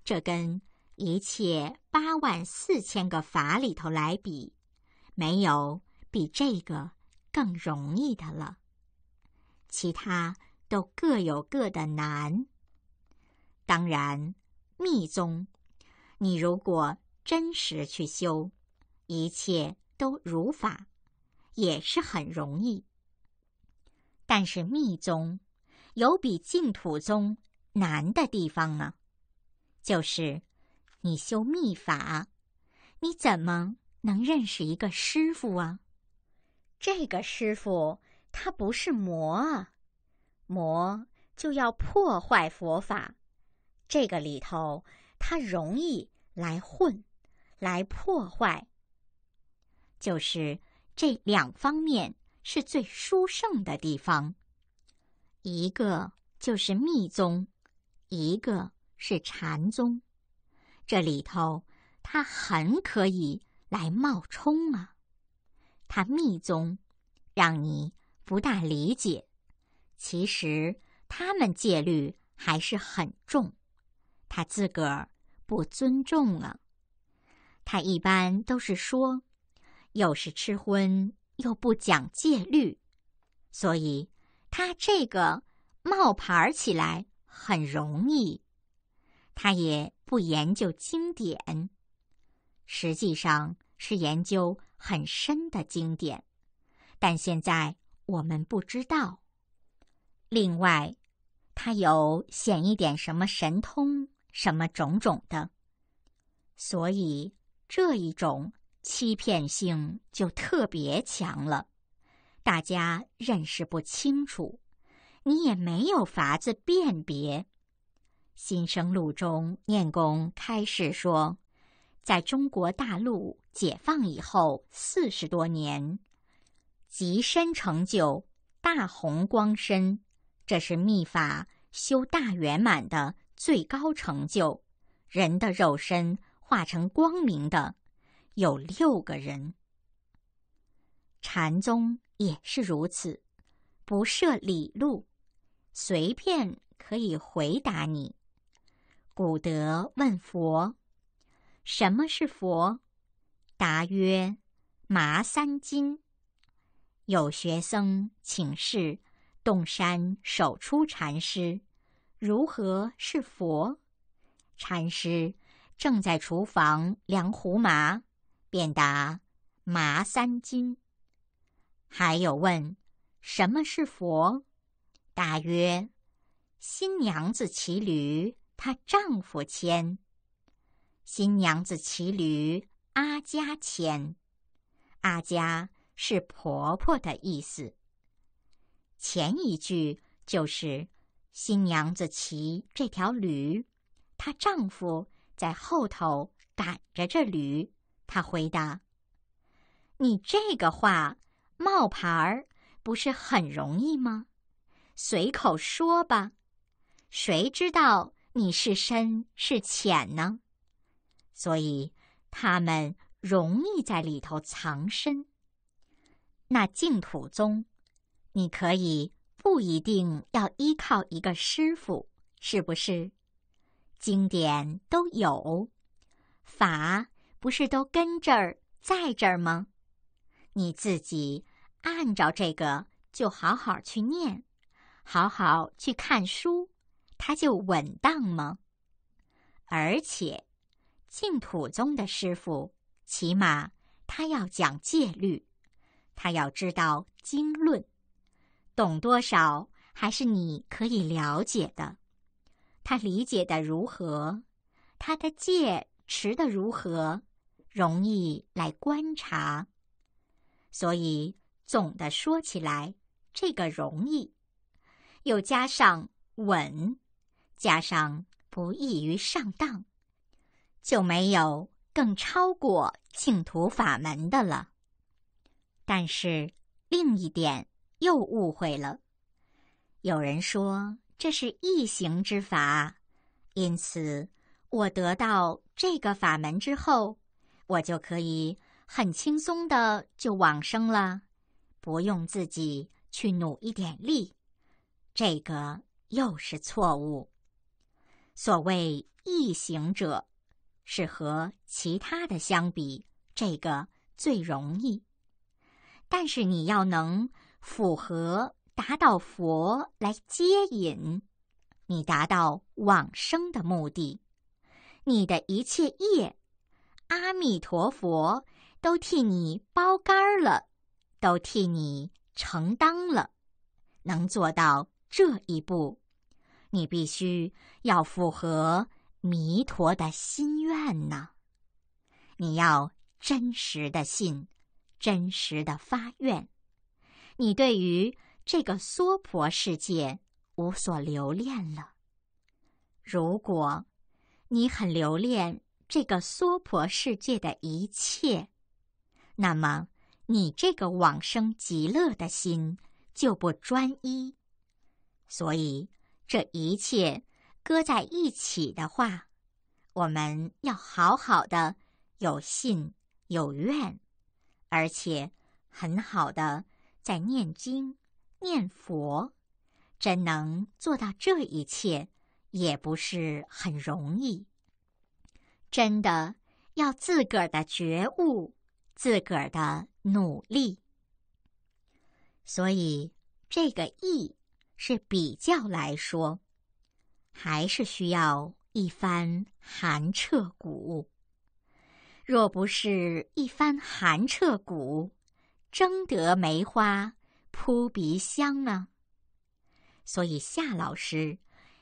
这跟。一切八万四千个法里头来比，没有比这个更容易的了。其他都各有各的难。当然，密宗，你如果真实去修，一切都如法，也是很容易。但是密宗有比净土宗难的地方呢，就是。你修秘法，你怎么能认识一个师傅啊？这个师傅他不是魔，魔就要破坏佛法。这个里头他容易来混，来破坏。就是这两方面是最殊胜的地方，一个就是密宗，一个是禅宗。这里头，他很可以来冒充啊。他密宗，让你不大理解。其实他们戒律还是很重，他自个儿不尊重了。他一般都是说，又是吃荤，又不讲戒律，所以他这个冒牌儿起来很容易。他也不研究经典，实际上是研究很深的经典，但现在我们不知道。另外，他有显一点什么神通、什么种种的，所以这一种欺骗性就特别强了，大家认识不清楚，你也没有法子辨别。心生录中，念公开示说，在中国大陆解放以后四十多年，极深成就大红光身，这是密法修大圆满的最高成就。人的肉身化成光明的，有六个人。禅宗也是如此，不设理路，随便可以回答你。古德问佛：“什么是佛？”答曰：“麻三斤。”有学僧请示洞山首出禅师：“如何是佛？”禅师正在厨房量胡麻，便答：“麻三斤。”还有问：“什么是佛？”答曰：“新娘子骑驴。”她丈夫牵，新娘子骑驴。阿家牵，阿家是婆婆的意思。前一句就是新娘子骑这条驴，她丈夫在后头赶着这驴。她回答：“你这个话，冒牌儿不是很容易吗？随口说吧，谁知道？”你是深是浅呢？所以他们容易在里头藏身。那净土宗，你可以不一定要依靠一个师傅，是不是？经典都有，法不是都跟这儿在这儿吗？你自己按照这个就好好去念，好好去看书。他就稳当吗？而且净土宗的师傅，起码他要讲戒律，他要知道经论，懂多少还是你可以了解的。他理解的如何，他的戒持的如何，容易来观察。所以总的说起来，这个容易，又加上稳。加上不易于上当，就没有更超过净土法门的了。但是另一点又误会了，有人说这是易行之法，因此我得到这个法门之后，我就可以很轻松的就往生了，不用自己去努一点力。这个又是错误。所谓易行者，是和其他的相比，这个最容易。但是你要能符合达到佛来接引，你达到往生的目的，你的一切业，阿弥陀佛都替你包干了，都替你承担了，能做到这一步。你必须要符合弥陀的心愿呢。你要真实的信，真实的发愿。你对于这个娑婆世界无所留恋了。如果你很留恋这个娑婆世界的一切，那么你这个往生极乐的心就不专一。所以。这一切搁在一起的话，我们要好好的有信有愿，而且很好的在念经念佛。真能做到这一切，也不是很容易。真的要自个儿的觉悟，自个儿的努力。所以这个意。是比较来说，还是需要一番寒彻骨。若不是一番寒彻骨，争得梅花扑鼻香呢？所以夏老师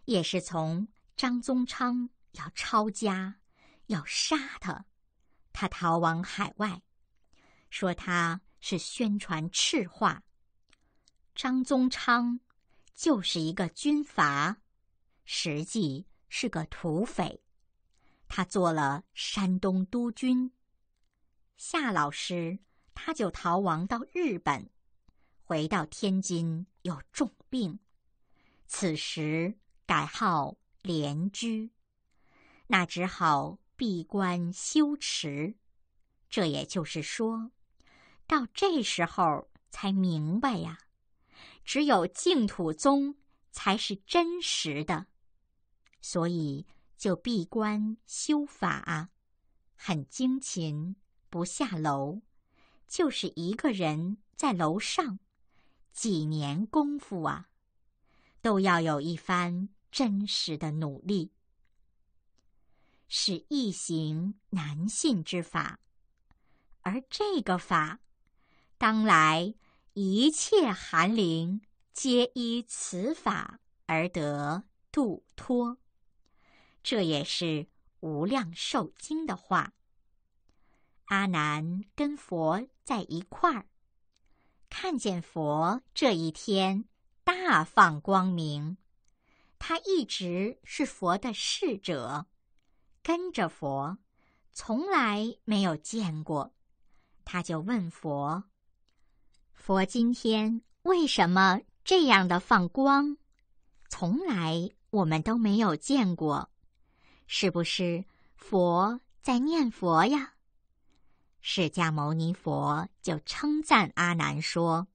也是从张宗昌要抄家、要杀他，他逃往海外，说他是宣传赤化，张宗昌。就是一个军阀，实际是个土匪。他做了山东督军，夏老师他就逃亡到日本，回到天津有重病，此时改号莲居，那只好闭关修持。这也就是说，到这时候才明白呀。只有净土宗才是真实的，所以就闭关修法，很精勤，不下楼，就是一个人在楼上，几年功夫啊，都要有一番真实的努力，是易行难信之法，而这个法，当来。一切寒灵皆依此法而得度脱，这也是无量寿经的话。阿难跟佛在一块儿，看见佛这一天大放光明，他一直是佛的侍者，跟着佛，从来没有见过，他就问佛。佛今天为什么这样的放光？从来我们都没有见过，是不是佛在念佛呀？释迦牟尼佛就称赞阿难说：“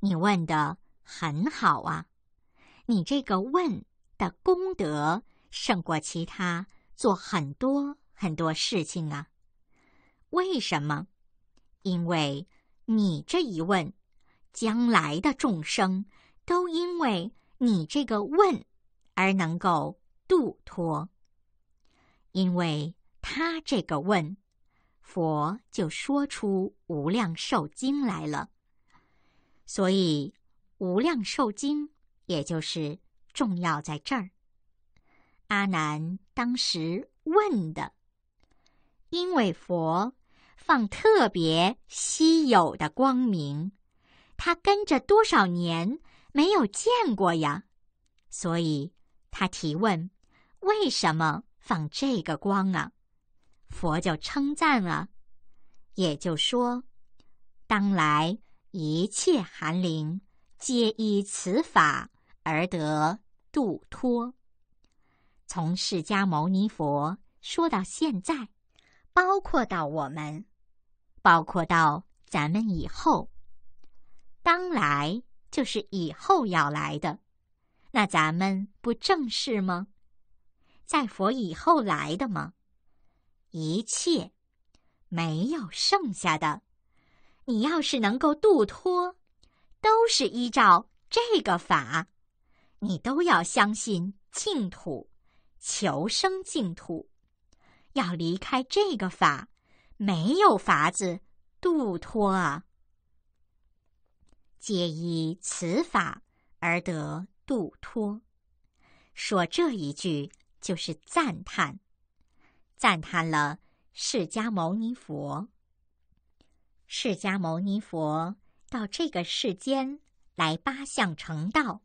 你问的很好啊，你这个问的功德胜过其他做很多很多事情啊。为什么？因为。”你这一问，将来的众生都因为你这个问而能够度脱，因为他这个问，佛就说出无量寿经来了。所以，无量寿经也就是重要在这儿。阿难当时问的，因为佛。放特别稀有的光明，他跟着多少年没有见过呀？所以他提问：为什么放这个光啊？佛就称赞了，也就说：当来一切寒灵，皆依此法而得度脱。从释迦牟尼佛说到现在，包括到我们。包括到咱们以后，当来就是以后要来的，那咱们不正是吗？在佛以后来的吗？一切没有剩下的，你要是能够度脱，都是依照这个法，你都要相信净土，求生净土，要离开这个法。没有法子度脱啊！皆以此法而得度脱。说这一句就是赞叹，赞叹了释迦牟尼佛。释迦牟尼佛到这个世间来八相成道，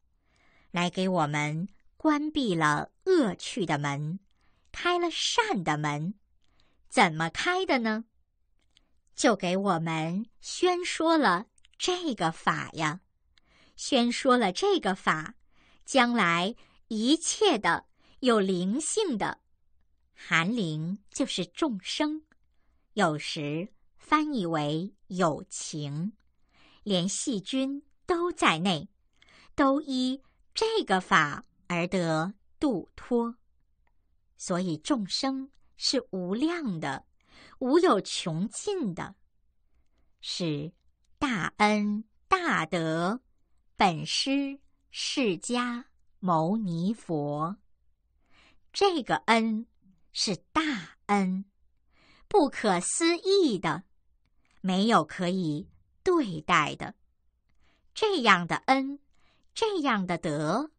来给我们关闭了恶趣的门，开了善的门。怎么开的呢？就给我们宣说了这个法呀，宣说了这个法，将来一切的有灵性的，含灵就是众生，有时翻译为有情，连细菌都在内，都依这个法而得度脱，所以众生。是无量的，无有穷尽的，是大恩大德。本师释迦牟尼佛，这个恩是大恩，不可思议的，没有可以对待的。这样的恩，这样的德，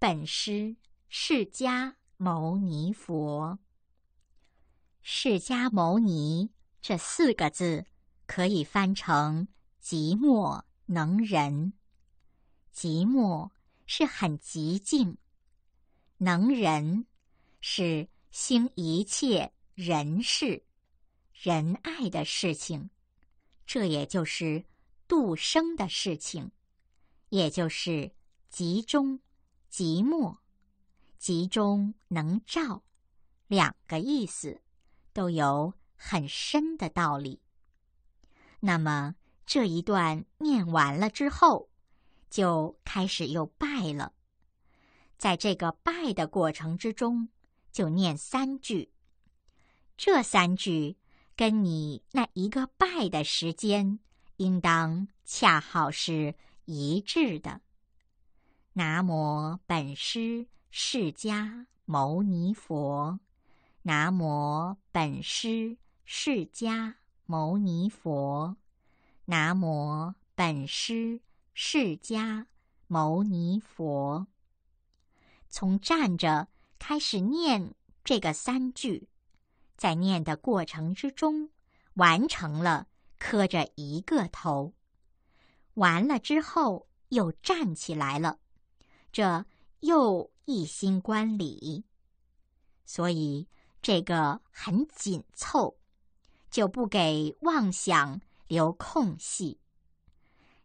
本师释迦牟尼佛。释迦牟尼这四个字可以翻成“寂寞能人”。寂寞是很极静，“能人是兴一切人事仁爱的事情，这也就是度生的事情，也就是集中、寂寞、集中能照两个意思。都有很深的道理。那么这一段念完了之后，就开始又拜了。在这个拜的过程之中，就念三句。这三句跟你那一个拜的时间，应当恰好是一致的。南无本师释迦牟尼佛。南无本师释迦牟尼佛，南无本师释迦牟尼佛。从站着开始念这个三句，在念的过程之中，完成了磕着一个头，完了之后又站起来了，这又一心观礼，所以。这个很紧凑，就不给妄想留空隙。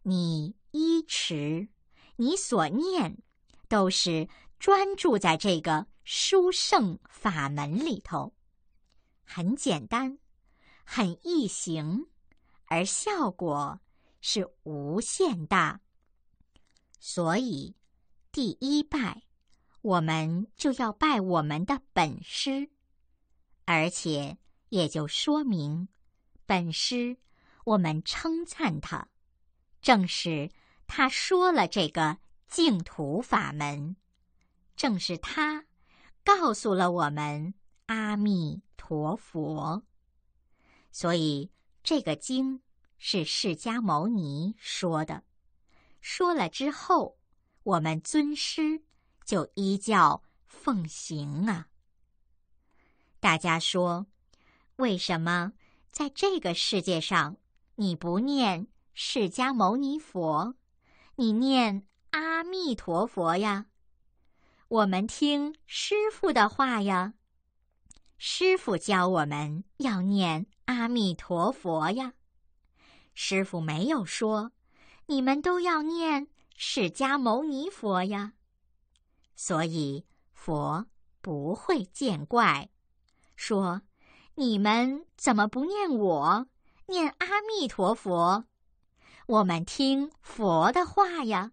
你依持，你所念都是专注在这个殊胜法门里头，很简单，很易行，而效果是无限大。所以，第一拜我们就要拜我们的本师。而且，也就说明，本诗我们称赞他，正是他说了这个净土法门，正是他告诉了我们阿弥陀佛。所以，这个经是释迦牟尼说的，说了之后，我们尊师就依教奉行啊。大家说，为什么在这个世界上你不念释迦牟尼佛，你念阿弥陀佛呀？我们听师傅的话呀，师傅教我们要念阿弥陀佛呀。师傅没有说，你们都要念释迦牟尼佛呀，所以佛不会见怪。说：“你们怎么不念我念阿弥陀佛？我们听佛的话呀。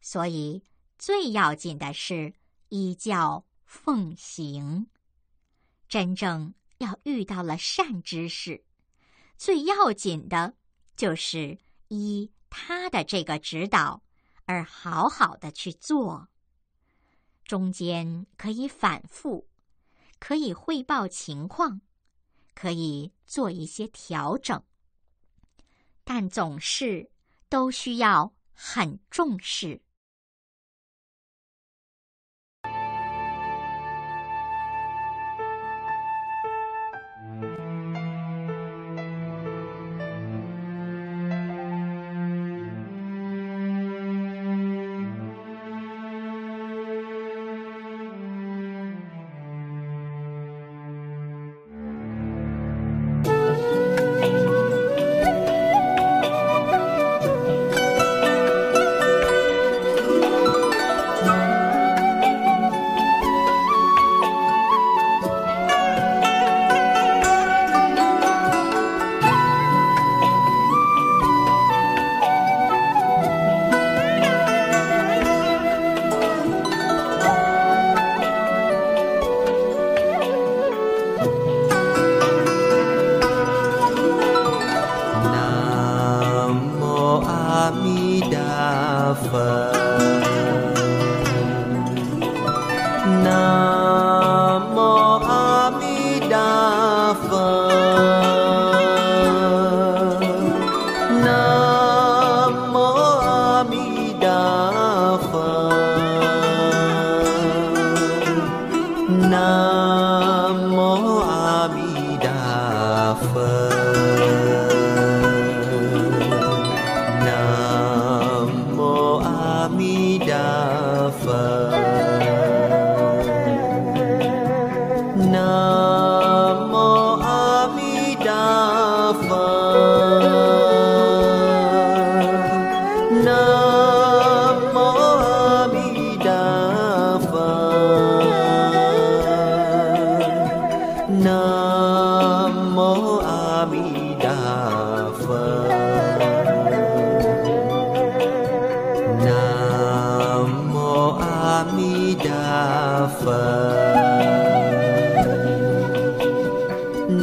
所以最要紧的是依教奉行。真正要遇到了善知识，最要紧的就是依他的这个指导而好好的去做。中间可以反复。”可以汇报情况，可以做一些调整，但总是都需要很重视。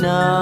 know